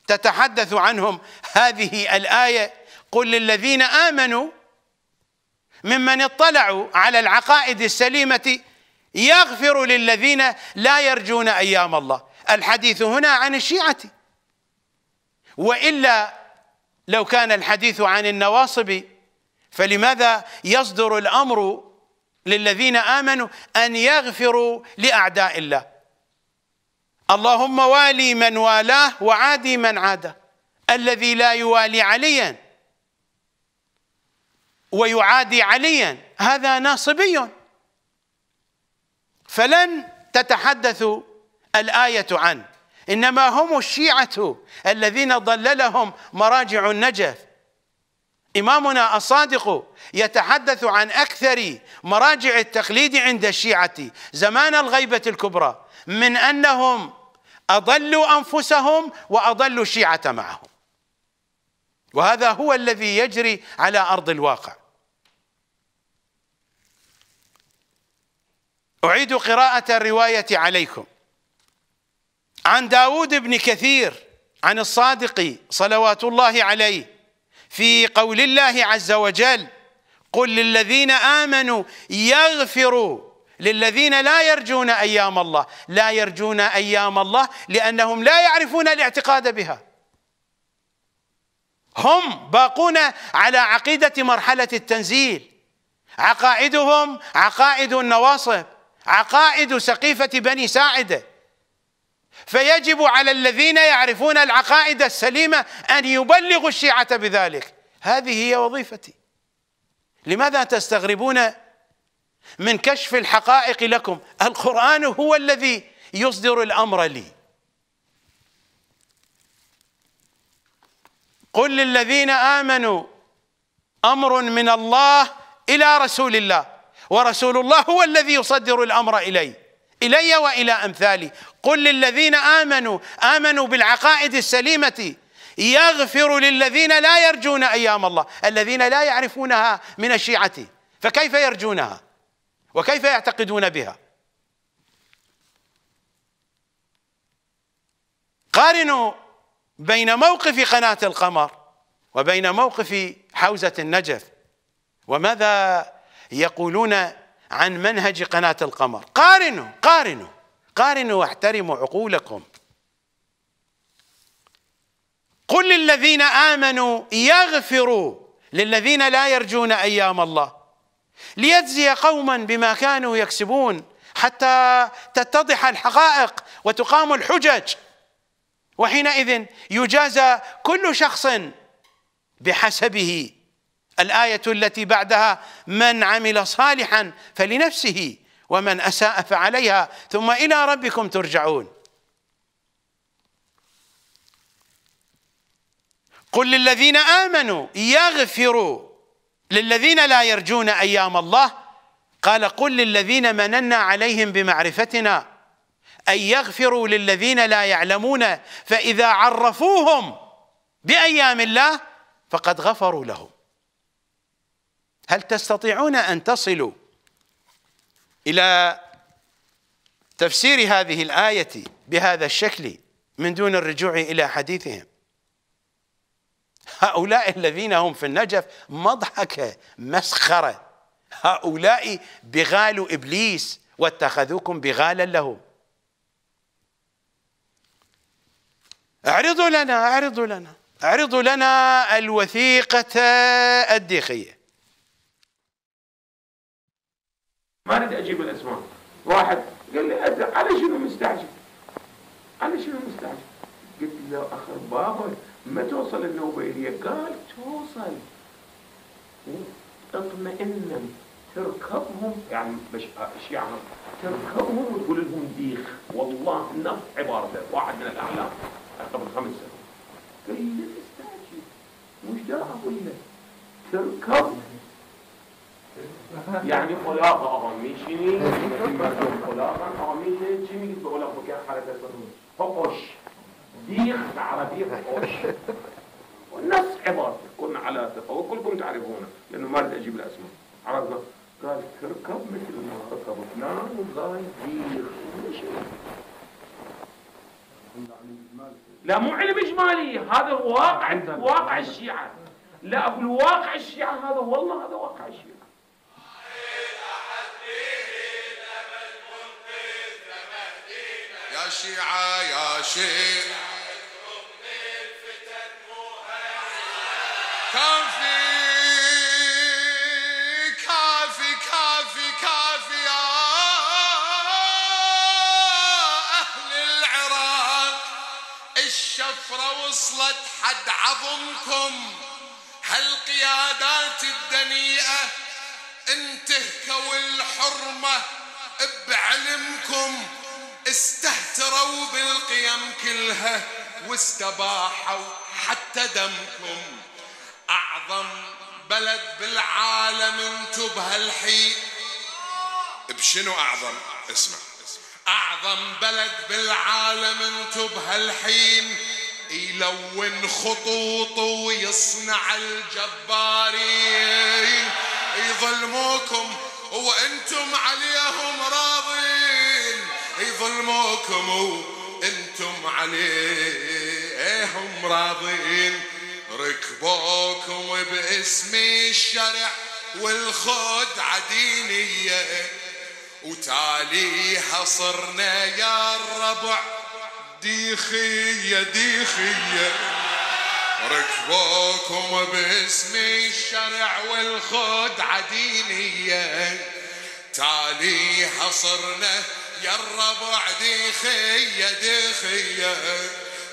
تتحدث عنهم هذه الايه قل للذين امنوا ممن اطلعوا على العقائد السليمه يغفر للذين لا يرجون ايام الله الحديث هنا عن الشيعه والا لو كان الحديث عن النواصب فلماذا يصدر الامر للذين امنوا ان يغفروا لاعداء الله اللهم والي من والاه وعادي من عاده الذي لا يوالي عليا ويعادي عليا هذا ناصبي فلن تتحدث الايه عنه انما هم الشيعه الذين ضللهم مراجع النجف إمامنا الصادق يتحدث عن أكثر مراجع التقليد عند الشيعة زمان الغيبة الكبرى من أنهم أضلوا أنفسهم وأضلوا الشيعة معهم وهذا هو الذي يجري على أرض الواقع أعيد قراءة الرواية عليكم عن داود بن كثير عن الصادق صلوات الله عليه في قول الله عز وجل قل للذين امنوا يغفروا للذين لا يرجون ايام الله لا يرجون ايام الله لانهم لا يعرفون الاعتقاد بها هم باقون على عقيده مرحله التنزيل عقائدهم عقائد النواصب عقائد سقيفه بني ساعده فيجب على الذين يعرفون العقائد السليمة أن يبلغوا الشيعة بذلك هذه هي وظيفتي لماذا تستغربون من كشف الحقائق لكم القرآن هو الذي يصدر الأمر لي قل للذين آمنوا أمر من الله إلى رسول الله ورسول الله هو الذي يصدر الأمر إلي إلي وإلى أمثالي قل للذين امنوا امنوا بالعقائد السليمه يغفر للذين لا يرجون ايام الله الذين لا يعرفونها من الشيعه فكيف يرجونها وكيف يعتقدون بها قارنوا بين موقف قناه القمر وبين موقف حوزه النجف وماذا يقولون عن منهج قناه القمر قارنوا قارنوا قارنوا واحترموا عقولكم قل للذين آمنوا يغفروا للذين لا يرجون أيام الله ليجزي قوما بما كانوا يكسبون حتى تتضح الحقائق وتقام الحجج وحينئذ يجازى كل شخص بحسبه الآية التي بعدها من عمل صالحا فلنفسه ومن اساء فعليها ثم الى ربكم ترجعون قل للذين امنوا يغفروا للذين لا يرجون ايام الله قال قل للذين مننا عليهم بمعرفتنا ان يغفروا للذين لا يعلمون فاذا عرفوهم بايام الله فقد غفروا لهم هل تستطيعون ان تصلوا إلى تفسير هذه الآية بهذا الشكل من دون الرجوع إلى حديثهم هؤلاء الذين هم في النجف مضحكة مسخرة هؤلاء بغال إبليس واتخذوكم بغالا له اعرضوا لنا اعرضوا لنا اعرضوا لنا الوثيقة الديخية ما اريد اجيب الاسماء واحد قال لي على شنو مستعجل على شنو مستعجل قلت له اخر بابا ما توصل النوبة إلي قال توصل اطمئن تركبهم يعني مش يعني تركبهم وتقول لهم ديخ والله نفس عبارته واحد من الاعلام قبل خمس سنوات قال لي مستعجل وش دا اقول له تركبهم یعنی خلاق آقا میشینی خلاق مردم خلاقا آمین چی میگید به خلاق بکن حرکت کنید فقش ديخ عربي فقش والناس کن علا على ثقة وكلكم تعرفونه لأنه ما رد أجيب الأسماء عرفنا قال تركب مثل ما ركب فلان وقال ديخ مش لا مو علم إجمالي هذا واقع واقع الشيعة لا أقول واقع الشيعة هذا والله هذا واقع الشيعة يا شيعة يا شيعة كافي كافي كافي كافي يا أهل العراق الشفرة وصلت حد عظمكم هالقيادات الدنيئة انتهكوا الحرمة بعلمكم استهتروا بالقيم كلها واستباحوا حتى دمكم أعظم بلد بالعالم انتو بهالحين بشنو أعظم اسمع أعظم بلد بالعالم انتو بهالحين يلون خطوطه ويصنع الجبارين يظلموكم وانتم عليهم راضين يظلموكم وانتم عليهم راضين ركبوكم باسم الشرع والخود عدينية وتاليها صرنا يا الربع ديخية ديخية ركبوكم باسم الشرع والخود عدينية تاليها صرنا يا الربع دخية دخية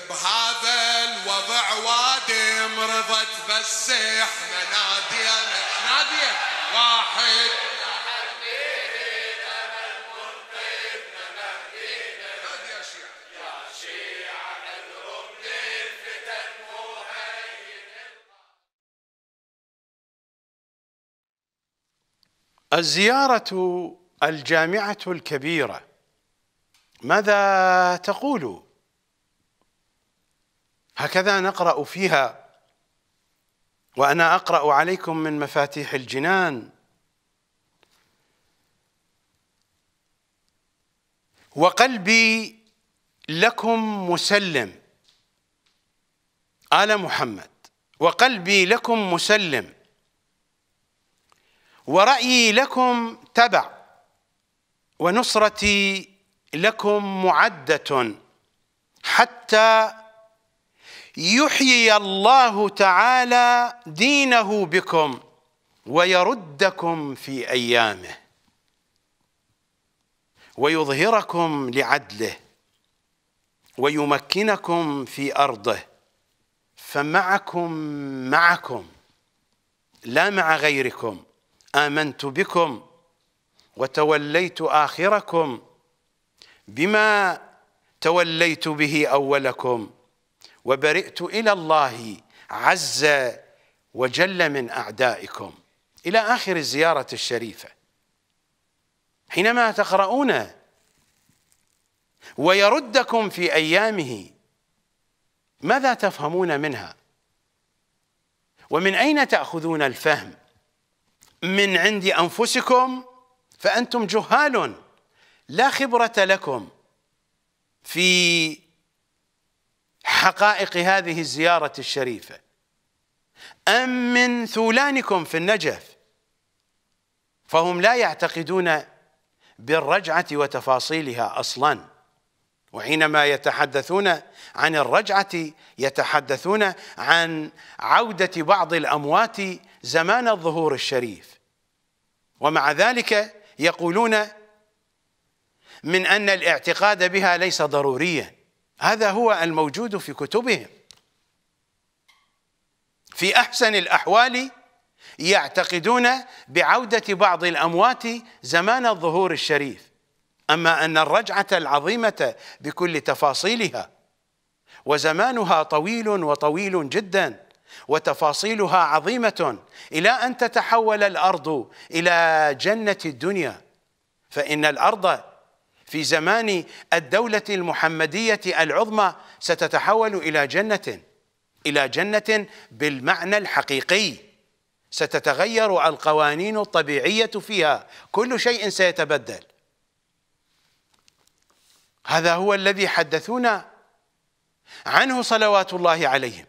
بهذا الوضع وادي مرضت بس احنا نادينا نادية واحد الزيارة الجامعة الكبيرة ماذا تقول هكذا نقرا فيها وانا اقرا عليكم من مفاتيح الجنان وقلبي لكم مسلم آل محمد وقلبي لكم مسلم ورأيي لكم تبع ونصرتي لكم معدة حتى يحيي الله تعالى دينه بكم ويردكم في أيامه ويظهركم لعدله ويمكنكم في أرضه فمعكم معكم لا مع غيركم آمنت بكم وتوليت آخركم بما توليت به أولكم وبرئت إلى الله عز وجل من أعدائكم إلى آخر الزيارة الشريفة حينما تقرؤون ويردكم في أيامه ماذا تفهمون منها ومن أين تأخذون الفهم من عند أنفسكم فأنتم جهال لا خبرة لكم في حقائق هذه الزيارة الشريفة أم من ثولانكم في النجف فهم لا يعتقدون بالرجعة وتفاصيلها أصلا وحينما يتحدثون عن الرجعة يتحدثون عن عودة بعض الأموات زمان الظهور الشريف ومع ذلك يقولون من أن الاعتقاد بها ليس ضروريا هذا هو الموجود في كتبهم في أحسن الأحوال يعتقدون بعودة بعض الأموات زمان الظهور الشريف أما أن الرجعة العظيمة بكل تفاصيلها وزمانها طويل وطويل جدا وتفاصيلها عظيمة إلى أن تتحول الأرض إلى جنة الدنيا فإن الأرض في زمان الدولة المحمدية العظمى ستتحول إلى جنة إلى جنة بالمعنى الحقيقي ستتغير القوانين الطبيعية فيها كل شيء سيتبدل هذا هو الذي حدثونا عنه صلوات الله عليهم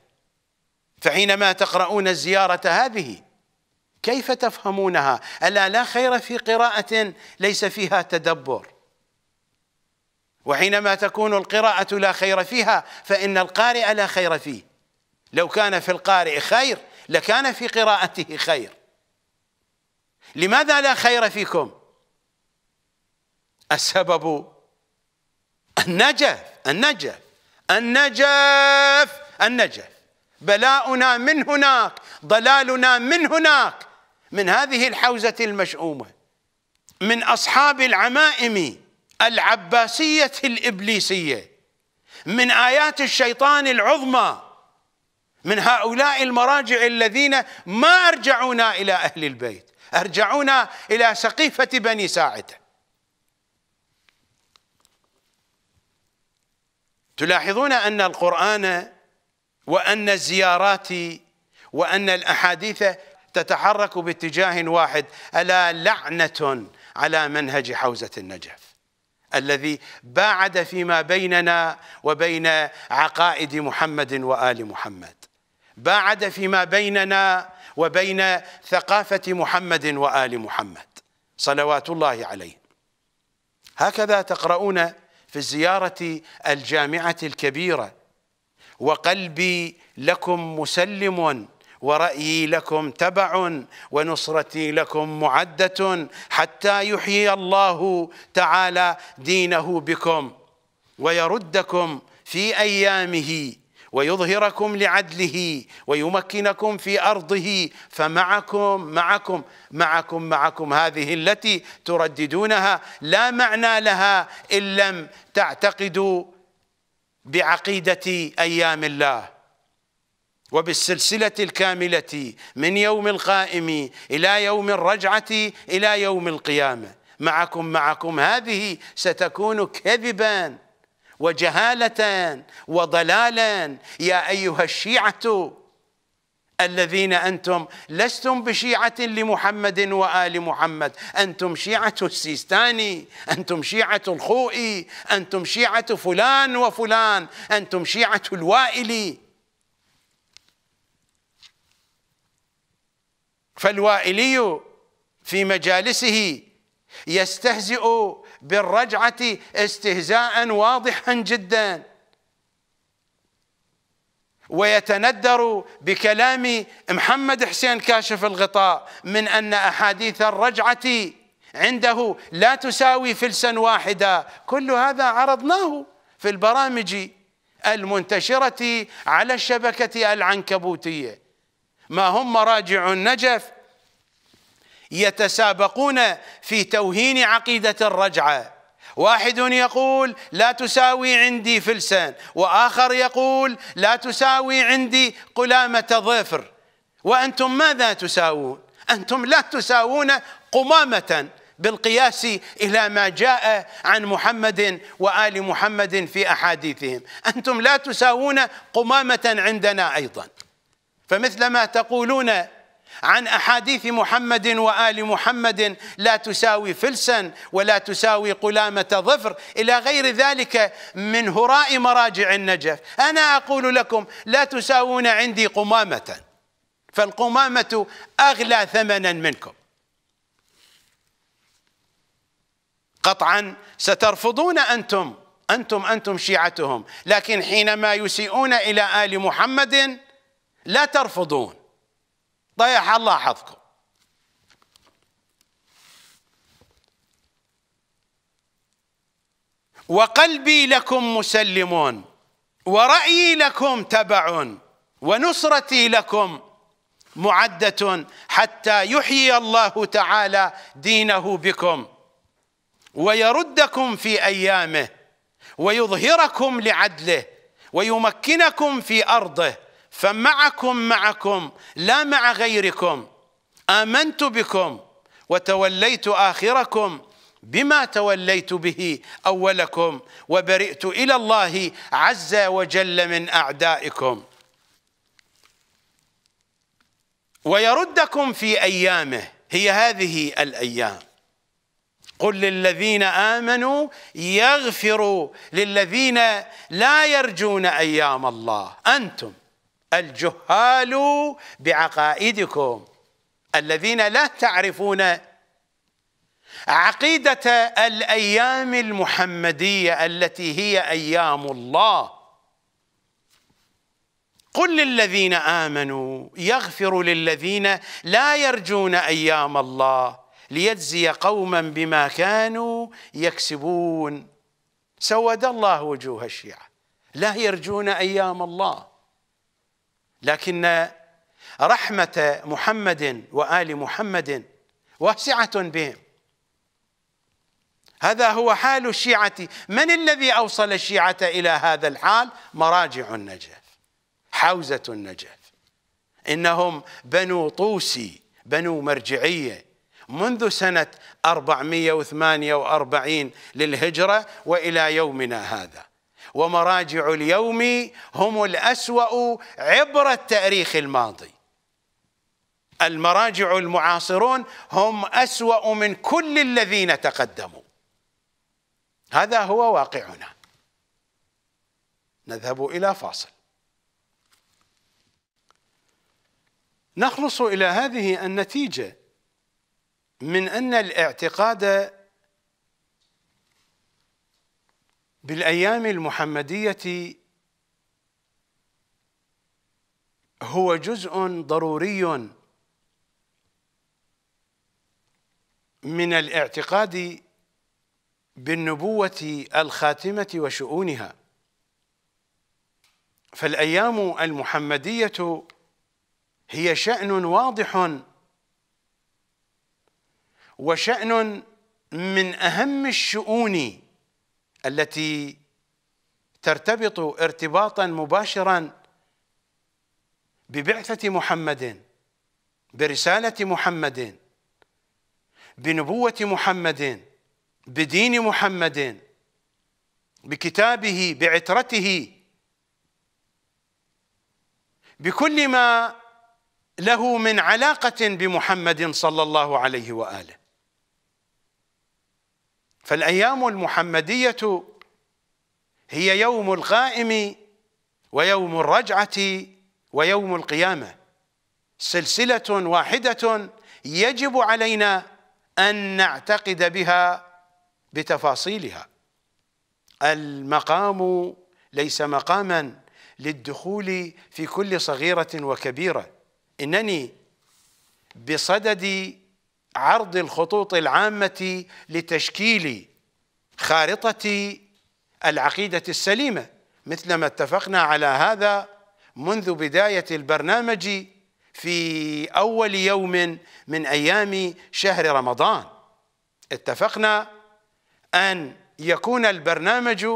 فحينما تقرؤون الزيارة هذه كيف تفهمونها ألا لا خير في قراءة ليس فيها تدبر وحينما تكون القراءة لا خير فيها فإن القارئ لا خير فيه لو كان في القارئ خير لكان في قراءته خير لماذا لا خير فيكم السبب النجف النجف النجف النجف بلاؤنا من هناك ضلالنا من هناك من هذه الحوزة المشؤومة من أصحاب العمائم العباسية الإبليسية من آيات الشيطان العظمى من هؤلاء المراجع الذين ما أرجعونا إلى أهل البيت أرجعونا إلى سقيفة بني ساعدة تلاحظون أن القرآن وأن الزيارات وأن الأحاديث تتحرك باتجاه واحد ألا لعنة على منهج حوزة النجف الذي باعد فيما بيننا وبين عقائد محمد وآل محمد باعد فيما بيننا وبين ثقافة محمد وآل محمد صلوات الله عليه هكذا تقرؤون في الزيارة الجامعة الكبيرة وقلبي لكم مسلم ورأيي لكم تبع ونصرتي لكم معدة حتى يحيي الله تعالى دينه بكم ويردكم في أيامه ويظهركم لعدله ويمكنكم في أرضه فمعكم معكم معكم معكم هذه التي ترددونها لا معنى لها إن لم تعتقدوا بعقيدة أيام الله وبالسلسلة الكاملة من يوم القائم إلى يوم الرجعة إلى يوم القيامة معكم معكم هذه ستكون كذبا وجهالة وضلالا يا أيها الشيعة الذين أنتم لستم بشيعة لمحمد وآل محمد أنتم شيعة السيستاني أنتم شيعة الخوئي أنتم شيعة فلان وفلان أنتم شيعة الوائلي فالوائلي في مجالسه يستهزئ بالرجعه استهزاء واضحا جدا ويتندر بكلام محمد حسين كاشف الغطاء من ان احاديث الرجعه عنده لا تساوي فلسا واحدا كل هذا عرضناه في البرامج المنتشره على الشبكه العنكبوتيه ما هم مراجع النجف يتسابقون في توهين عقيدة الرجعة واحد يقول لا تساوي عندي فلسان وآخر يقول لا تساوي عندي قلامة ظفر وأنتم ماذا تساوون أنتم لا تساوون قمامة بالقياس إلى ما جاء عن محمد وآل محمد في أحاديثهم أنتم لا تساوون قمامة عندنا أيضاً فمثل ما تقولون عن احاديث محمد وال محمد لا تساوي فلسا ولا تساوي قلامه ظفر الى غير ذلك من هراء مراجع النجف، انا اقول لكم لا تساوون عندي قمامه فالقمامه اغلى ثمنا منكم. قطعا سترفضون انتم انتم انتم شيعتهم، لكن حينما يسيئون الى ال محمد لا ترفضون طيح الله حظكم وقلبي لكم مسلم ورأيي لكم تبع ونصرتي لكم معدة حتى يحيي الله تعالى دينه بكم ويردكم في أيامه ويظهركم لعدله ويمكنكم في أرضه فمعكم معكم لا مع غيركم آمنت بكم وتوليت آخركم بما توليت به أولكم وبرئت إلى الله عز وجل من أعدائكم ويردكم في أيامه هي هذه الأيام قل للذين آمنوا يغفروا للذين لا يرجون أيام الله أنتم الجهال بعقائدكم الذين لا تعرفون عقيدة الأيام المحمدية التي هي أيام الله قل للذين آمنوا يغفر للذين لا يرجون أيام الله ليجزي قوما بما كانوا يكسبون سود الله وجوه الشيعة لا يرجون أيام الله لكن رحمة محمد وآل محمد واسعة بهم هذا هو حال الشيعة من الذي أوصل الشيعة إلى هذا الحال مراجع النجف حوزة النجف إنهم بنو طوسي بنو مرجعية منذ سنة 448 للهجرة وإلى يومنا هذا ومراجع اليوم هم الأسوأ عبر التاريخ الماضي المراجع المعاصرون هم أسوأ من كل الذين تقدموا هذا هو واقعنا نذهب إلى فاصل نخلص إلى هذه النتيجة من أن الاعتقاد بالايام المحمديه هو جزء ضروري من الاعتقاد بالنبوه الخاتمه وشؤونها فالايام المحمديه هي شان واضح وشان من اهم الشؤون التي ترتبط ارتباطا مباشرا ببعثة محمد برسالة محمد بنبوة محمد بدين محمد بكتابه بعترته بكل ما له من علاقة بمحمد صلى الله عليه وآله فالايام المحمديه هي يوم القائم ويوم الرجعه ويوم القيامه سلسله واحده يجب علينا ان نعتقد بها بتفاصيلها المقام ليس مقاما للدخول في كل صغيره وكبيره انني بصدد عرض الخطوط العامة لتشكيل خارطة العقيدة السليمة مثلما اتفقنا على هذا منذ بداية البرنامج في أول يوم من أيام شهر رمضان اتفقنا أن يكون البرنامج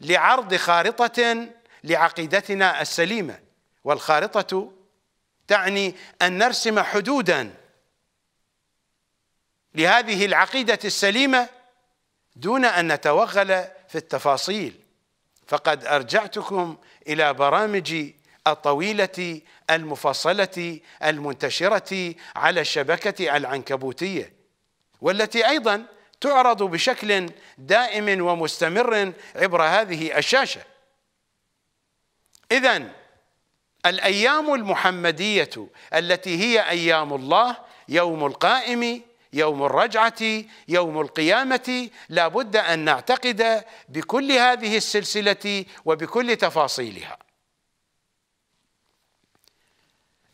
لعرض خارطة لعقيدتنا السليمة والخارطة تعني أن نرسم حدوداً لهذه العقيدة السليمة دون أن نتوغل في التفاصيل فقد أرجعتكم إلى برامجي الطويلة المفصلة المنتشرة على الشبكة العنكبوتية والتي أيضا تعرض بشكل دائم ومستمر عبر هذه الشاشة إذا الأيام المحمدية التي هي أيام الله يوم القائم يوم الرجعة يوم القيامة لا بد أن نعتقد بكل هذه السلسلة وبكل تفاصيلها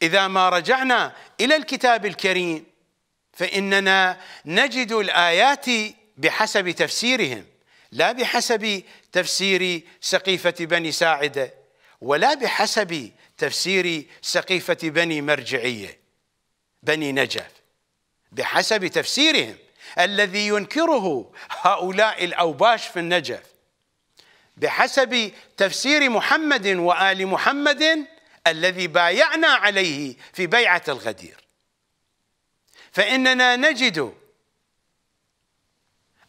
إذا ما رجعنا إلى الكتاب الكريم فإننا نجد الآيات بحسب تفسيرهم لا بحسب تفسير سقيفة بني ساعدة ولا بحسب تفسير سقيفة بني مرجعية بني نجف بحسب تفسيرهم الذي ينكره هؤلاء الأوباش في النجف بحسب تفسير محمد وآل محمد الذي بايعنا عليه في بيعة الغدير فإننا نجد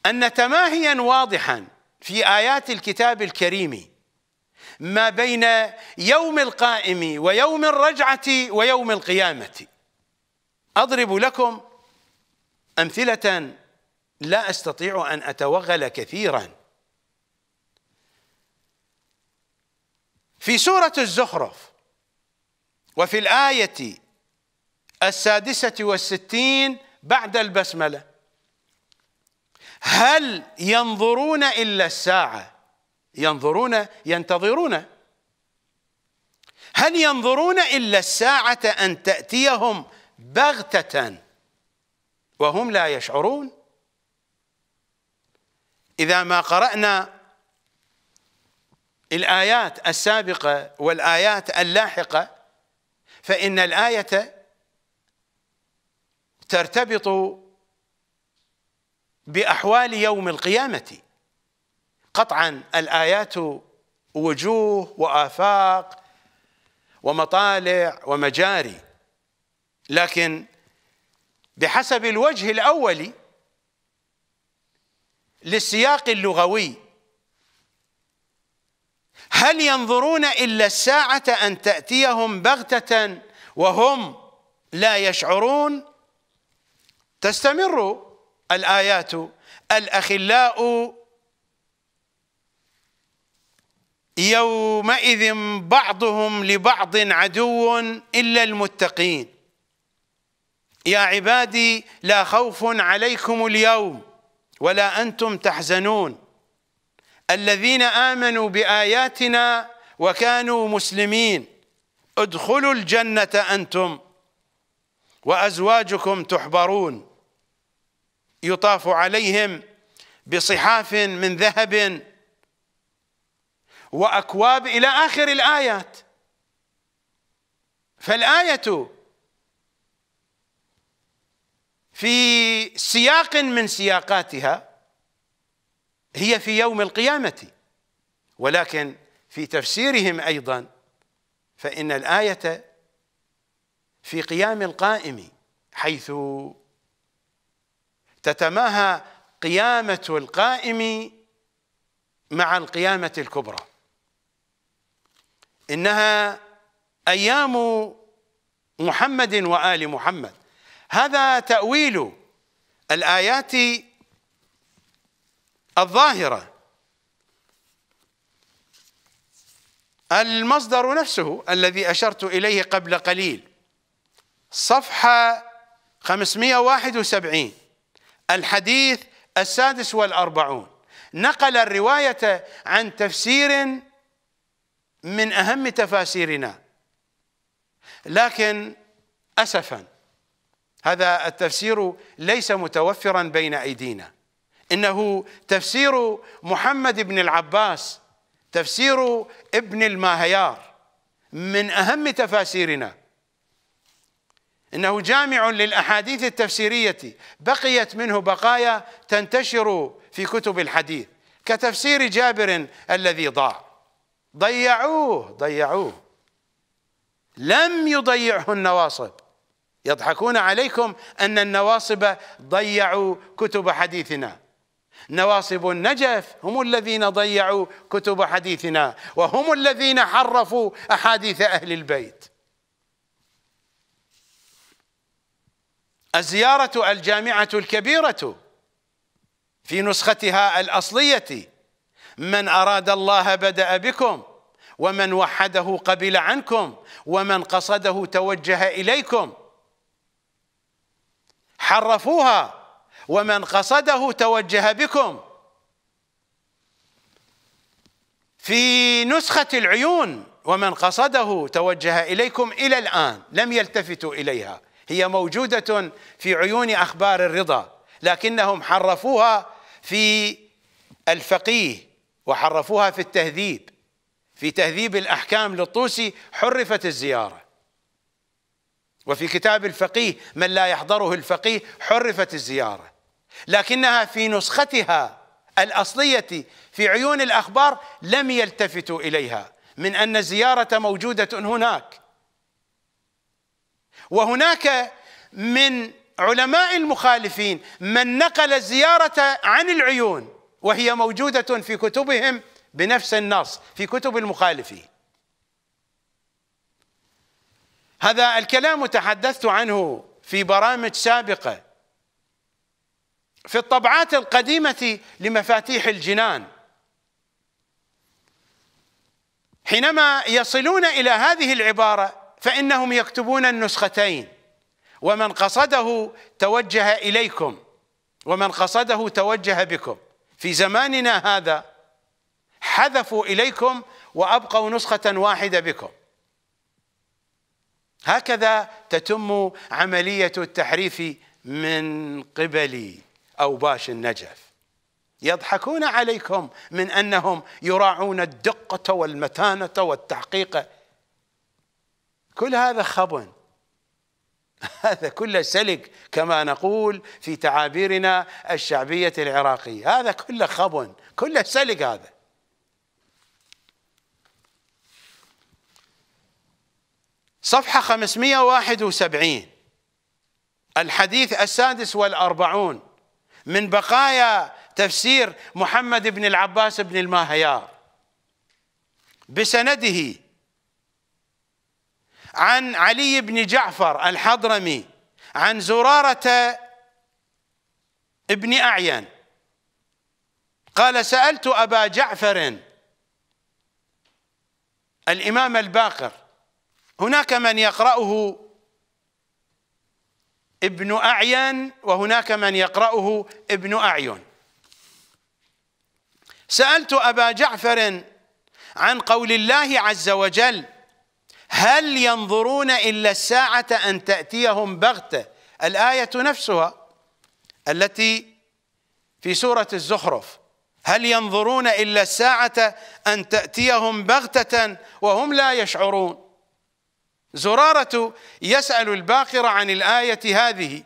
أن تماهيا واضحا في آيات الكتاب الكريم ما بين يوم القائم ويوم الرجعة ويوم القيامة أضرب لكم أمثلة لا أستطيع أن أتوغل كثيرا في سورة الزخرف وفي الآية السادسة والستين بعد البسملة هل ينظرون إلا الساعة ينظرون ينتظرون هل ينظرون إلا الساعة أن تأتيهم بغتة وهم لا يشعرون إذا ما قرأنا الآيات السابقة والآيات اللاحقة فإن الآية ترتبط بأحوال يوم القيامة قطعا الآيات وجوه وآفاق ومطالع ومجاري لكن بحسب الوجه الاولي للسياق اللغوي هل ينظرون الا الساعه ان تاتيهم بغته وهم لا يشعرون تستمر الايات الاخلاء يومئذ بعضهم لبعض عدو الا المتقين يا عبادي لا خوف عليكم اليوم ولا أنتم تحزنون الذين آمنوا بآياتنا وكانوا مسلمين ادخلوا الجنة أنتم وأزواجكم تحبرون يطاف عليهم بصحاف من ذهب وأكواب إلى آخر الآيات فالآية في سياق من سياقاتها هي في يوم القيامة ولكن في تفسيرهم أيضا فإن الآية في قيام القائم حيث تتماهى قيامة القائم مع القيامة الكبرى إنها أيام محمد وآل محمد هذا تأويل الآيات الظاهرة المصدر نفسه الذي أشرت إليه قبل قليل صفحة 571 الحديث السادس والأربعون نقل الرواية عن تفسير من أهم تفاسيرنا لكن أسفاً هذا التفسير ليس متوفرا بين ايدينا انه تفسير محمد بن العباس تفسير ابن الماهيار من اهم تفاسيرنا انه جامع للاحاديث التفسيريه بقيت منه بقايا تنتشر في كتب الحديث كتفسير جابر الذي ضاع ضيعوه ضيعوه لم يضيعه النواصب يضحكون عليكم أن النواصب ضيعوا كتب حديثنا نواصب النجف هم الذين ضيعوا كتب حديثنا وهم الذين حرفوا أحاديث أهل البيت الزيارة الجامعة الكبيرة في نسختها الأصلية من أراد الله بدأ بكم ومن وحده قبل عنكم ومن قصده توجه إليكم حرفوها ومن قصده توجه بكم في نسخة العيون ومن قصده توجه إليكم إلى الآن لم يلتفتوا إليها هي موجودة في عيون أخبار الرضا لكنهم حرفوها في الفقيه وحرفوها في التهذيب في تهذيب الأحكام للطوسي حرفت الزيارة وفي كتاب الفقيه من لا يحضره الفقيه حرفت الزيارة لكنها في نسختها الأصلية في عيون الأخبار لم يلتفتوا إليها من أن الزيارة موجودة هناك وهناك من علماء المخالفين من نقل الزيارة عن العيون وهي موجودة في كتبهم بنفس النص في كتب المخالفين هذا الكلام تحدثت عنه في برامج سابقه في الطبعات القديمه لمفاتيح الجنان حينما يصلون الى هذه العباره فانهم يكتبون النسختين ومن قصده توجه اليكم ومن قصده توجه بكم في زماننا هذا حذفوا اليكم وابقوا نسخه واحده بكم هكذا تتم عملية التحريف من قبل أوباش النجف يضحكون عليكم من أنهم يراعون الدقة والمتانة والتحقيق كل هذا خب هذا كله سلك كما نقول في تعابيرنا الشعبية العراقية هذا كله خب كله سلك هذا صفحة 571 الحديث السادس والأربعون من بقايا تفسير محمد بن العباس بن الماهيار بسنده عن علي بن جعفر الحضرمي عن زرارة ابن أعين قال سألت أبا جعفر الإمام الباقر هناك من يقرأه ابن أعين وهناك من يقرأه ابن أعين سألت أبا جعفر عن قول الله عز وجل هل ينظرون إلا الساعة أن تأتيهم بغتة الآية نفسها التي في سورة الزخرف هل ينظرون إلا الساعة أن تأتيهم بغتة وهم لا يشعرون زرارة يسأل الباقر عن الآية هذه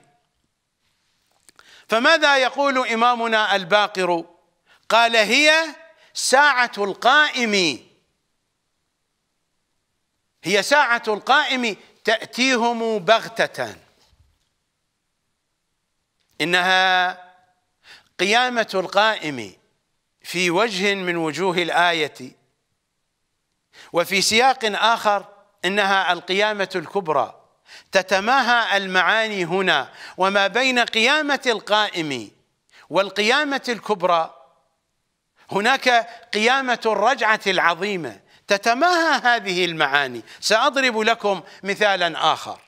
فماذا يقول إمامنا الباقر قال هي ساعة القائم هي ساعة القائم تأتيهم بغتة إنها قيامة القائم في وجه من وجوه الآية وفي سياق آخر انها القيامه الكبرى تتماهى المعاني هنا وما بين قيامه القائم والقيامه الكبرى هناك قيامه الرجعه العظيمه تتماهى هذه المعاني ساضرب لكم مثالا اخر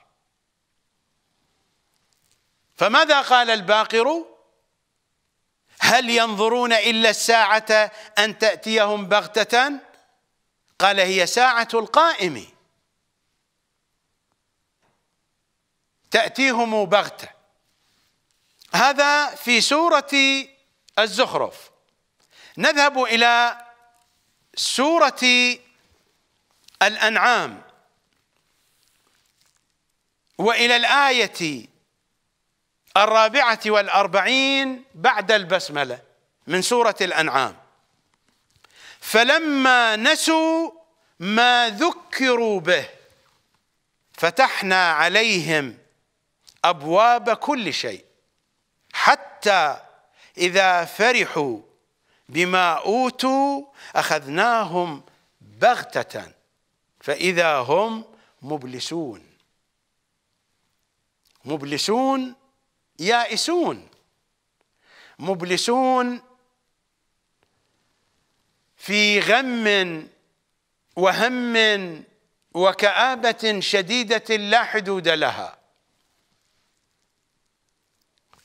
فماذا قال الباقر هل ينظرون الا الساعه ان تاتيهم بغته قال هي ساعه القائم تأتيهم بغتة هذا في سورة الزخرف نذهب إلى سورة الأنعام وإلى الآية الرابعة والأربعين بعد البسملة من سورة الأنعام فلما نسوا ما ذكروا به فتحنا عليهم أبواب كل شيء حتى إذا فرحوا بما أوتوا أخذناهم بغتة فإذا هم مبلسون مبلسون يائسون مبلسون في غم وهم وكآبة شديدة لا حدود لها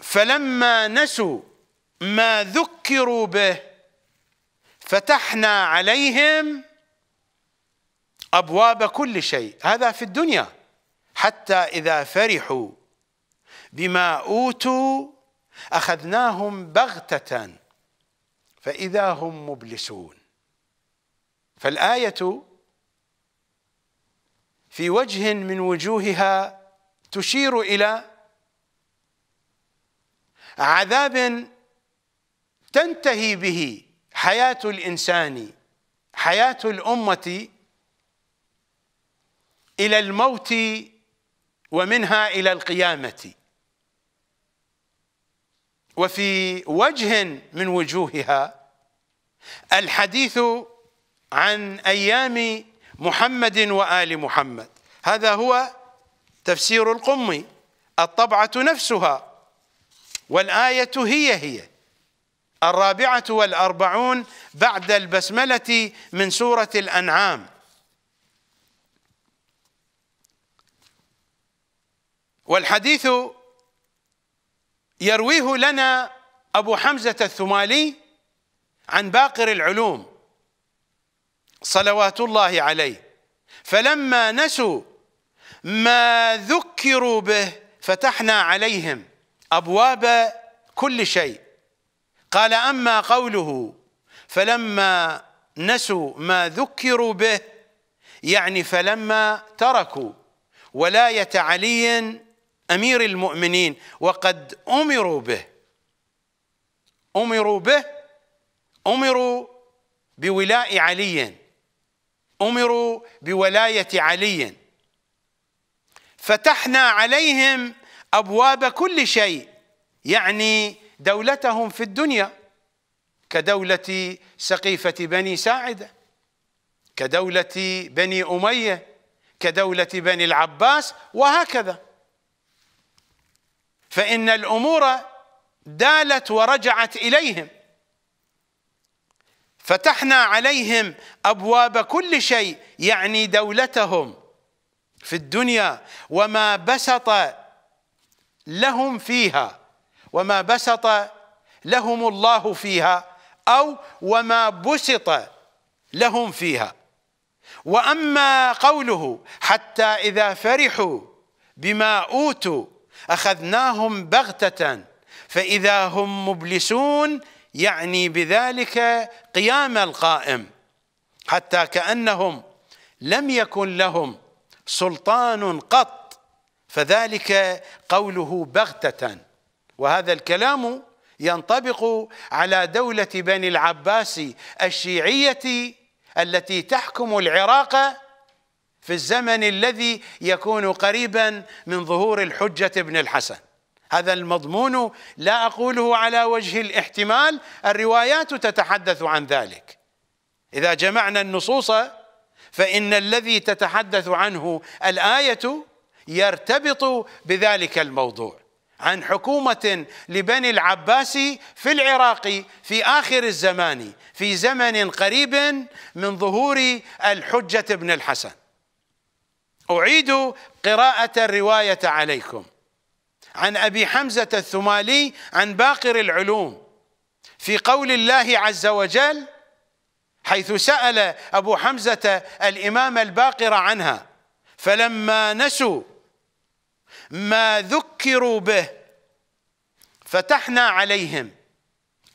فلما نسوا ما ذكروا به فتحنا عليهم ابواب كل شيء هذا في الدنيا حتى اذا فرحوا بما اوتوا اخذناهم بغته فاذا هم مبلسون فالايه في وجه من وجوهها تشير الى عذاب تنتهي به حياة الإنسان حياة الأمة إلى الموت ومنها إلى القيامة وفي وجه من وجوهها الحديث عن أيام محمد وآل محمد هذا هو تفسير القمي الطبعة نفسها والآية هي هي الرابعة والأربعون بعد البسملة من سورة الأنعام والحديث يرويه لنا أبو حمزة الثمالي عن باقر العلوم صلوات الله عليه فلما نسوا ما ذكروا به فتحنا عليهم أبواب كل شيء قال أما قوله فلما نسوا ما ذكروا به يعني فلما تركوا ولاية علي أمير المؤمنين وقد أمروا به أمروا به أمروا بولاء علي أمروا بولاية علي فتحنا عليهم أبواب كل شيء يعني دولتهم في الدنيا كدولة سقيفة بني ساعدة كدولة بني أمية كدولة بني العباس وهكذا فإن الأمور دالت ورجعت إليهم فتحنا عليهم أبواب كل شيء يعني دولتهم في الدنيا وما بسط لهم فيها وما بسط لهم الله فيها أو وما بسط لهم فيها وأما قوله حتى إذا فرحوا بما أوتوا أخذناهم بغتة فإذا هم مبلسون يعني بذلك قيام القائم حتى كأنهم لم يكن لهم سلطان قط فذلك قوله بغتة وهذا الكلام ينطبق على دولة بني العباس الشيعية التي تحكم العراق في الزمن الذي يكون قريبا من ظهور الحجة ابن الحسن هذا المضمون لا أقوله على وجه الاحتمال الروايات تتحدث عن ذلك إذا جمعنا النصوص فإن الذي تتحدث عنه الآية يرتبط بذلك الموضوع عن حكومة لبني العباس في العراق في آخر الزمان في زمن قريب من ظهور الحجة بن الحسن أعيد قراءة الرواية عليكم عن أبي حمزة الثمالي عن باقر العلوم في قول الله عز وجل حيث سأل أبو حمزة الإمام الباقر عنها فلما نسوا ما ذكروا به فتحنا عليهم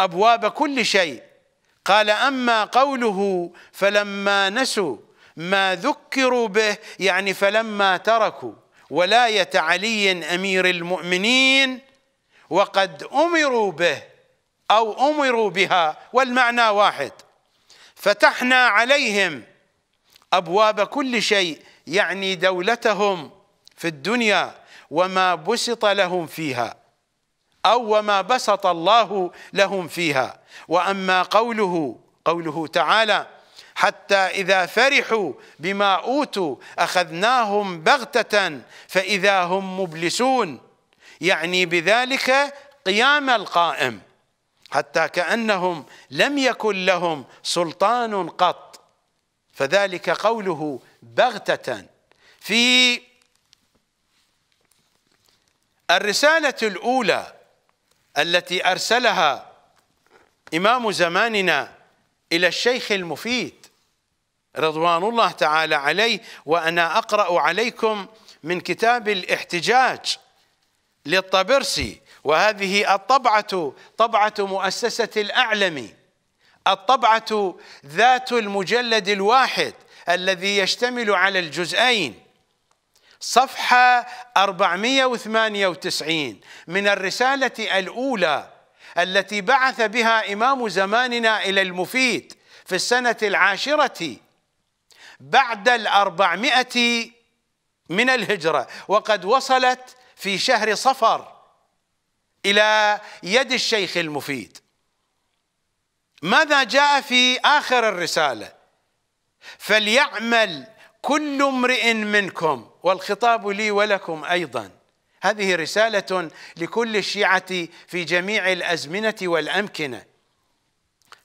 ابواب كل شيء قال اما قوله فلما نسوا ما ذكروا به يعني فلما تركوا ولايه علي امير المؤمنين وقد امروا به او امروا بها والمعنى واحد فتحنا عليهم ابواب كل شيء يعني دولتهم في الدنيا وما بسط لهم فيها أو وما بسط الله لهم فيها وأما قوله قوله تعالى حتى إذا فرحوا بما أوتوا أخذناهم بغتة فإذا هم مبلسون يعني بذلك قيام القائم حتى كأنهم لم يكن لهم سلطان قط فذلك قوله بغتة في الرسالة الأولى التي أرسلها إمام زماننا إلى الشيخ المفيد رضوان الله تعالى عليه وأنا أقرأ عليكم من كتاب الاحتجاج للطبرسي وهذه الطبعة طبعة مؤسسة الأعلم الطبعة ذات المجلد الواحد الذي يشتمل على الجزئين صفحة 498 من الرسالة الأولى التي بعث بها إمام زماننا إلى المفيد في السنة العاشرة بعد الأربعمائة من الهجرة وقد وصلت في شهر صفر إلى يد الشيخ المفيد ماذا جاء في آخر الرسالة فليعمل كل امرئ منكم والخطاب لي ولكم ايضا هذه رساله لكل الشيعه في جميع الازمنه والامكنه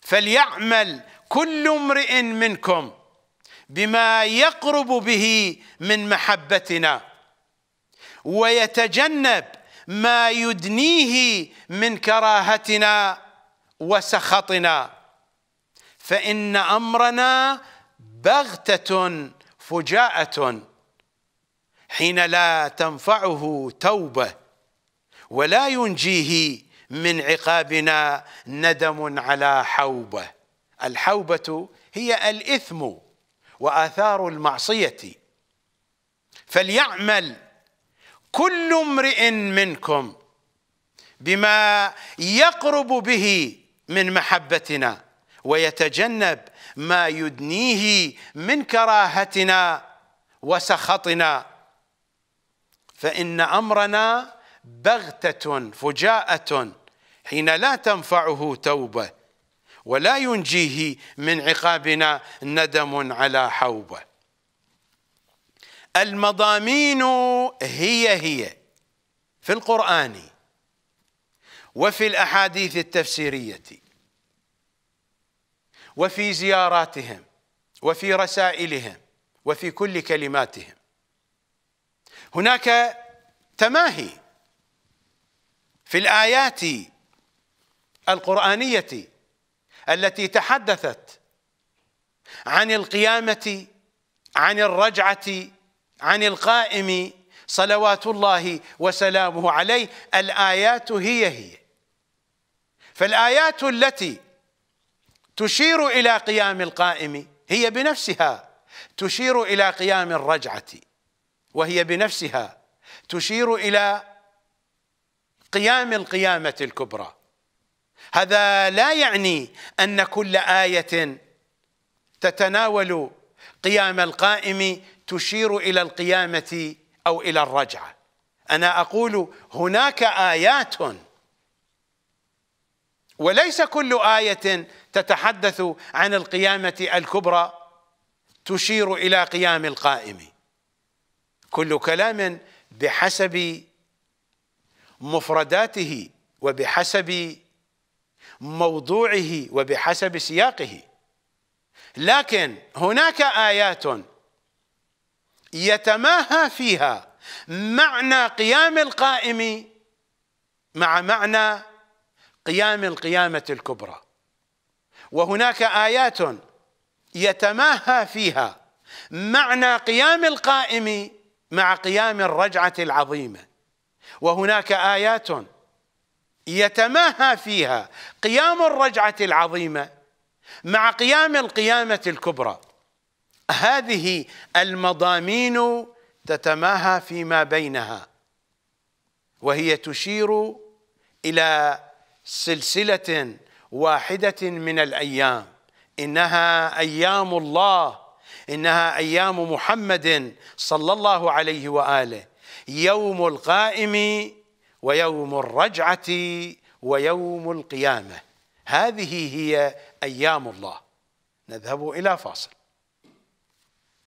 فليعمل كل امرئ منكم بما يقرب به من محبتنا ويتجنب ما يدنيه من كراهتنا وسخطنا فان امرنا بغته فجاءه حين لا تنفعه توبه ولا ينجيه من عقابنا ندم على حوبه الحوبه هي الاثم واثار المعصيه فليعمل كل امرئ منكم بما يقرب به من محبتنا ويتجنب ما يدنيه من كراهتنا وسخطنا فإن أمرنا بغتة فجاءة حين لا تنفعه توبة ولا ينجيه من عقابنا ندم على حوبة المضامين هي هي في القرآن وفي الأحاديث التفسيرية وفي زياراتهم وفي رسائلهم وفي كل كلماتهم هناك تماهي في الايات القرانيه التي تحدثت عن القيامه عن الرجعه عن القائم صلوات الله وسلامه عليه الايات هي هي فالايات التي تشير الى قيام القائم هي بنفسها تشير الى قيام الرجعه وهي بنفسها تشير إلى قيام القيامة الكبرى هذا لا يعني أن كل آية تتناول قيام القائم تشير إلى القيامة أو إلى الرجعة أنا أقول هناك آيات وليس كل آية تتحدث عن القيامة الكبرى تشير إلى قيام القائم كل كلام بحسب مفرداته وبحسب موضوعه وبحسب سياقه لكن هناك آيات يتماهى فيها معنى قيام القائم مع معنى قيام القيامة الكبرى وهناك آيات يتماهى فيها معنى قيام القائم مع قيام الرجعة العظيمة وهناك آيات يتماهى فيها قيام الرجعة العظيمة مع قيام القيامة الكبرى هذه المضامين تتماهى فيما بينها وهي تشير إلى سلسلة واحدة من الأيام إنها أيام الله إنها أيام محمد صلى الله عليه وآله يوم القائم ويوم الرجعة ويوم القيامة هذه هي أيام الله نذهب إلى فاصل